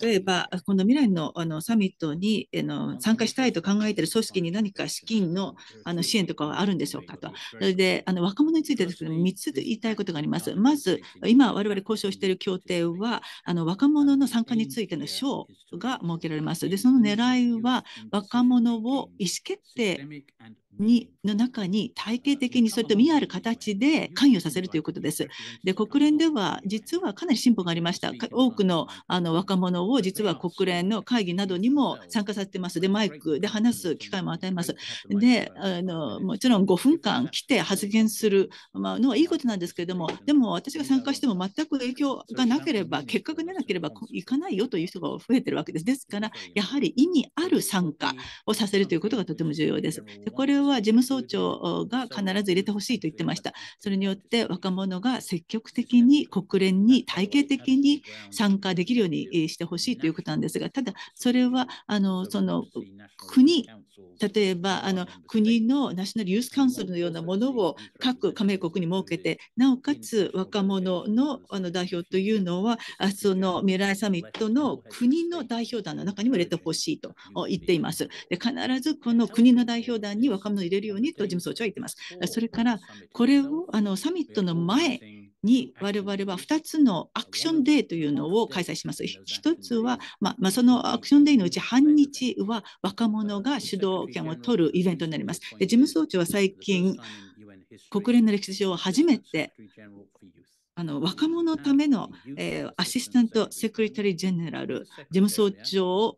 例えばこの未来のあのサミットにあの参加したいと考えている組織に何か資金のあの支援とかはあるんでしょうかと。それであの若者についてですけど3つ言いたいことがあります。まず今我々交渉している協定はあの若者の参加についての賞が設けられます。で、その狙いは若者を意思決定にの中に体系的にそれと見ある形で関与させるということです。で国連では実はかなり進歩がありました。多くのあの若者を実は国連の会議などにも参加させてます。でマイクで話す機会も与えます。であのもちろん5分間来て発言するのはいいことなんですけれどもでも私が参加しても全く影響がなければ結果がなければいかないよという人が増えてるわけです。ですからやはり意味ある参加をさせるということがとても重要です。でこれは事務総長が必ず入れてほしいと言ってました。それによって若者が積極的に国連に体系的に参加できるようにしてほしいということなんですが、ただそれはあのその国、例えばあの国のナショナルユースカウンセルのようなものを各加盟国に設けて、なおかつ若者のあの代表というのは、その未来サミットの国の代表団の中にも入れてほしいと言っています。で必ずこの国の代表団に若者の入れるようにと事務総長は言ってます。それからこれをあのサミットの前に我々は2つのアクションデーというのを開催します。1つは、ままあ、そのアクションデーのうち半日は若者が主導権を取るイベントになります。で事務総長は最近国連の歴史上初めてあの若者のための、えー、アシスタント・セクリタリー・ジェネラル事務総長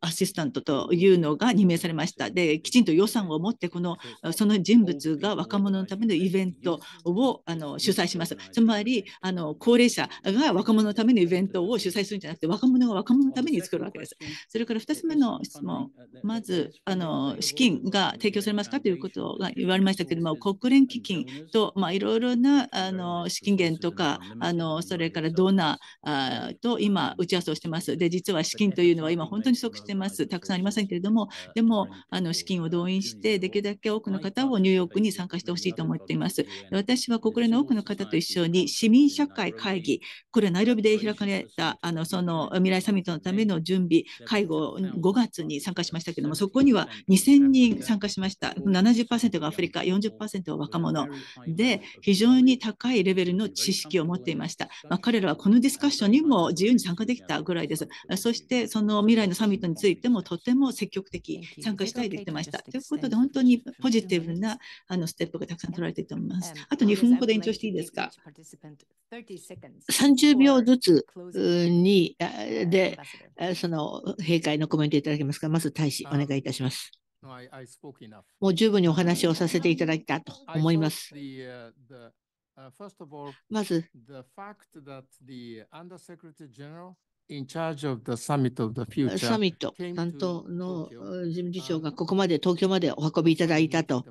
アシスタントというのが任命されました。で、きちんと予算を持って、このその人物が若者のためのイベントをあの主催します。つまりあの、高齢者が若者のためのイベントを主催するんじゃなくて、若者が若者のために作るわけです。それから2つ目の質問、まずあの資金が提供されますかということが言われましたけれども、国連基金と、まあ、いろいろなあの資金源とかあの、それからドナーと今、打ち合わせをしてます。で、実は資金というのは今本当に不足してます。たくさんありませんけれども、でも、あの資金を動員して、できるだけ多くの方をニューヨークに参加してほしいと思っています。私は国連の多くの方と一緒に市民社会会議、これはナイロビで開かれたあのその未来サミットのための準備会合5月に参加しましたけれども、そこには2000人参加しました。70%がアフリカ、40%は若者で、非常に高いレベルの知識を持っていました。まあ、彼らはこのディスカッションにも自由に参加できたぐらいです。そしてその未来のサミットについてもとても積極的参加したいと言ってました。ということで本当にポジティブなあのステップがたくさん取られていると思います。あと2分ほど延長していいですか ?30 秒ずつにでその閉会のコメントいただけますかまず大使お願いいたします。もう十分にお話をさせていただいたと思います。まず、サミット担当の事務次長がここまで東京までお運びいただいたと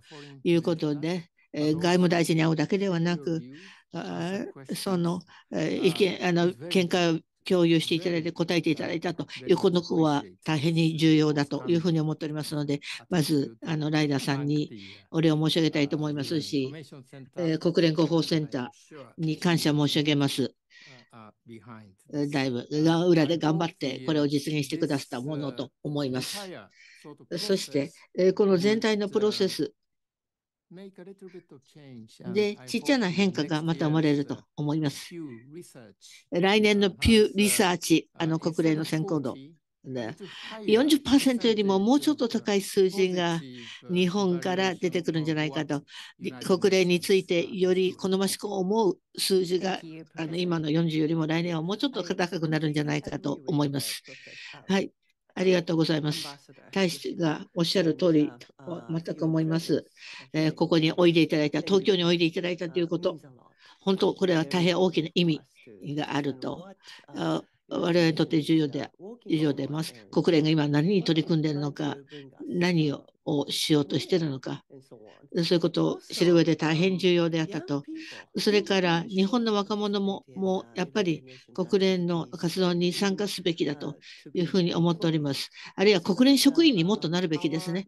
いうことで、外務大臣に会うだけではなく、その意見あの見解を共有していただいて答えていただいたというこの子は大変に重要だというふうに思っておりますのでまずあのライダーさんにお礼を申し上げたいと思いますし、え国連広報センターに感謝申し上げます。だいぶ裏で頑張ってこれを実現してくださったものと思います。そして、この全体のプロセスで、ちっちゃな変化がまた生まれると思います。来年のピューリサーチ、あの国連の先行度ね、40%よりももうちょっと高い数字が日本から出てくるんじゃないかと、国連についてより好ましく思う数字があの今の40よりも来年はもうちょっと高くなるんじゃないかと思います。はい、ありがとうございます。大使がおっしゃる通り、全く思います、えー、ここにおいでいただいた、東京においでいただいたということ、本当、これは大変大きな意味があると我々にとって重要で、重要ます。国連が今何に取り組んでいるのか、何をしようとしているのか、そういうことを知る上で大変重要であったと。それから日本の若者も、もうやっぱり国連の活動に参加すべきだというふうに思っております。あるいは国連職員にもっとなるべきですね。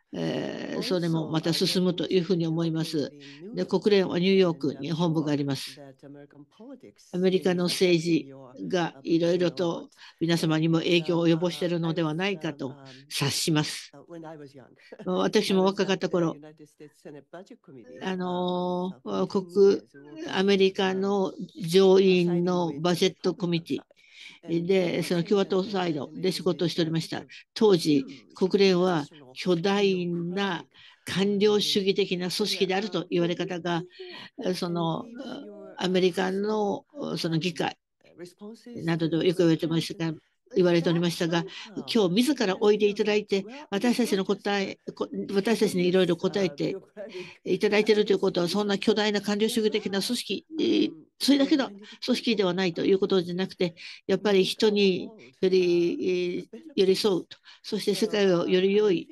えー、それもまた進むというふうに思います。で国連はニューヨークに本部があります。アメリカの政治がいろいろと皆様にも影響を及ぼしているのではないかと察します。私も若かった頃、あの国アメリカの上院のバジェットコミティで、その共和党サイドで仕事をしておりました。当時、国連は巨大な官僚主義的な組織であると言われ方が、そのアメリカのその議会などでよく言われてましたが、言われておりましたが、今日自らおいでいただいて、私たちの答え、私たちにいろいろ答えていただいているということは、そんな巨大な官僚主義的な組織それだけの組織ではないということじゃなくて、やっぱり人により寄り添うと、そして世界をより良い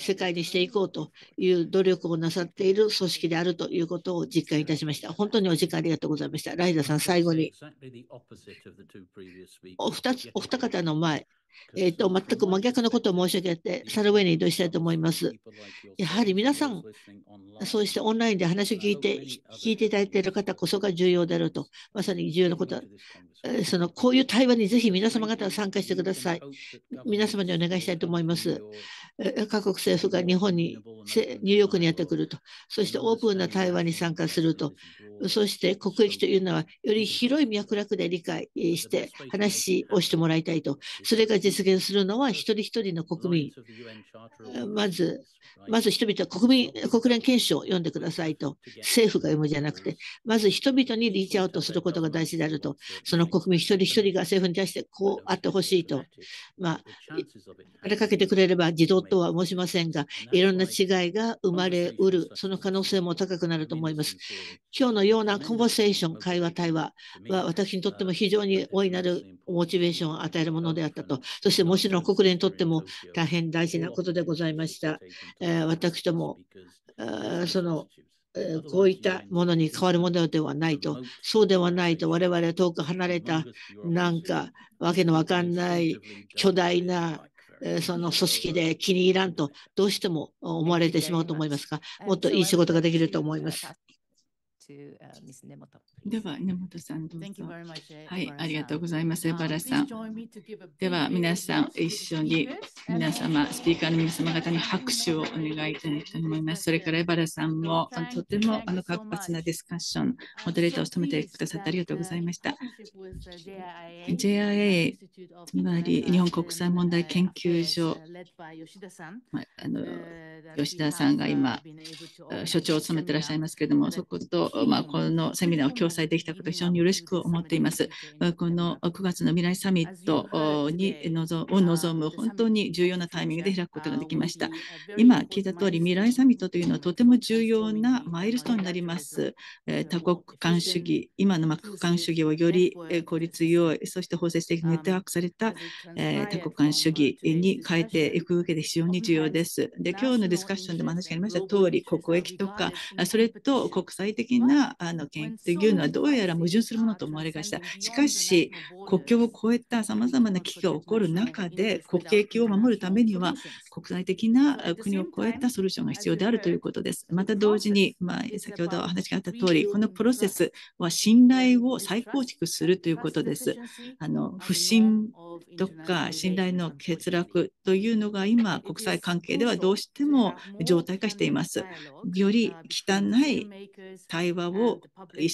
世界にしていこうという努力をなさっている組織であるということを実感いたしました。本当にお時間ありがとうございました。ライダさん、最後に。お二つお二方の前えーと、全く真逆のことを申し上げて、サルウェイに移動したいと思います。やはり皆さん、そうしてオンラインで話を聞いて聞いていただいている方こそが重要であると、まさに重要なことそのこういう対話にぜひ皆様方は参加してください。皆様にお願いしたいと思います。各国政府が日本に、ニューヨークにやってくると、そしてオープンな対話に参加すると、そして国益というのは、より広い脈絡で理解して話をしてもらいたいと、それが実現するのは一人一人の国民、まず、まず人々は国民国連憲章を読んでくださいと、政府が読むじゃなくて、まず人々にリーチアウトすることが大事であると、その国民一人一人が政府に対してこうあってほしいと、まあ、れかけてくれれば自動とは申しませんが、いろんな違いが生まれうる、その可能性も高くなると思います。今日のようなコンボセーション、会話、対話は私にとっても非常に大いなるモチベーションを与えるものであったと、そしてもちろん国連にとっても大変大事なことでございました。えー、私ども、そのこういったものに変わるものではないと、そうではないと、我々は遠く離れた、なんか、わけのわかんない巨大なその組織で気に入らんと、どうしても思われてしまうと思いますが、もっといい仕事ができると思います。to、uh, Ms. Nemoto. では、根本さんどうぞ。much, はい、ありがとうございます、エバラさん。では、皆さん、一緒に、皆様、スピーカーの皆様方に拍手をお願いいただきたいと思います。それから、エバラさんも、とてもあの活発なディスカッション、モデレーターを務めてくださってありがとうございました。JIA、つまり、日本国際問題研究所、まあ、あの吉田さんが今、所長を務めていらっしゃいますけれども、そことまあ、このセミナーを共催できたこと、非常に嬉しく思っています。この9月の未来サミットにを望む本当に重要なタイミングで開くことができました。今聞いた通り、未来サミットというのはとても重要なマイルストーンになります。多国間主義、今の国間主義をより効率よい、そして包摂的にネットワークされた多国間主義に変えていくわけで非常に重要です。で、今日のディスカッションでも話がありました通り、国益とか、それと国際的ななあの研究というのはどうやら矛盾するものと思われがちだ。しかし、国境を越えたさまざまな危機が起こる中で、国益を守るためには、国際的な国を越えたソリューションが必要であるということです。また同時に、まあ、先ほどお話があった通り、このプロセスは信頼を再構築するということです。あの不信とか信頼の欠落というのが今、国際関係ではどうしても常態化しています。より汚い対話場を意思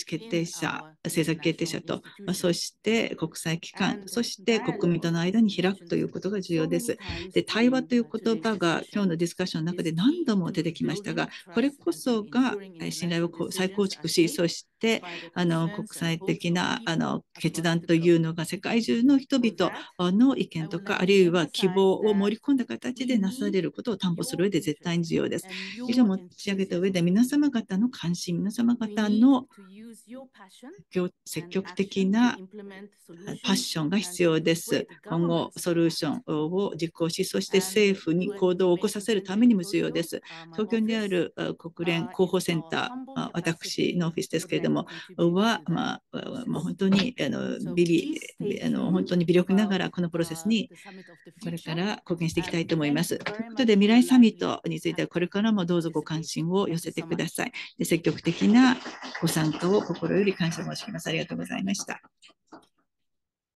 決定者、政策決定者と、まあ、そして国際機関、そして国民との間に開くということが重要です。で対話という言葉が今日のディスカッションの中で何度も出てきましたが、これこそが信頼を再構築し、そしてあの国際的なあの決断というのが世界中の人々の意見とかあるいは希望を盛り込んだ形でなされることを担保する上で絶対に重要です。以上持ち上げた上で皆様方の関心皆様方の積極的なパッションが必要です。今後ソリューションを実行しそして政府に行動を起こさせるためにも重要です。東京にある国連広報センター私のオフィスですけれどももは、まあ、まあ、本当にあのビリあの本当に微力ながらこのプロセスにこれから貢献していきたいと思います。ということで未来サミットについてはこれからもどうぞご関心を寄せてください。で積極的なご参加を心より感謝申し上げます。ありがとうございました。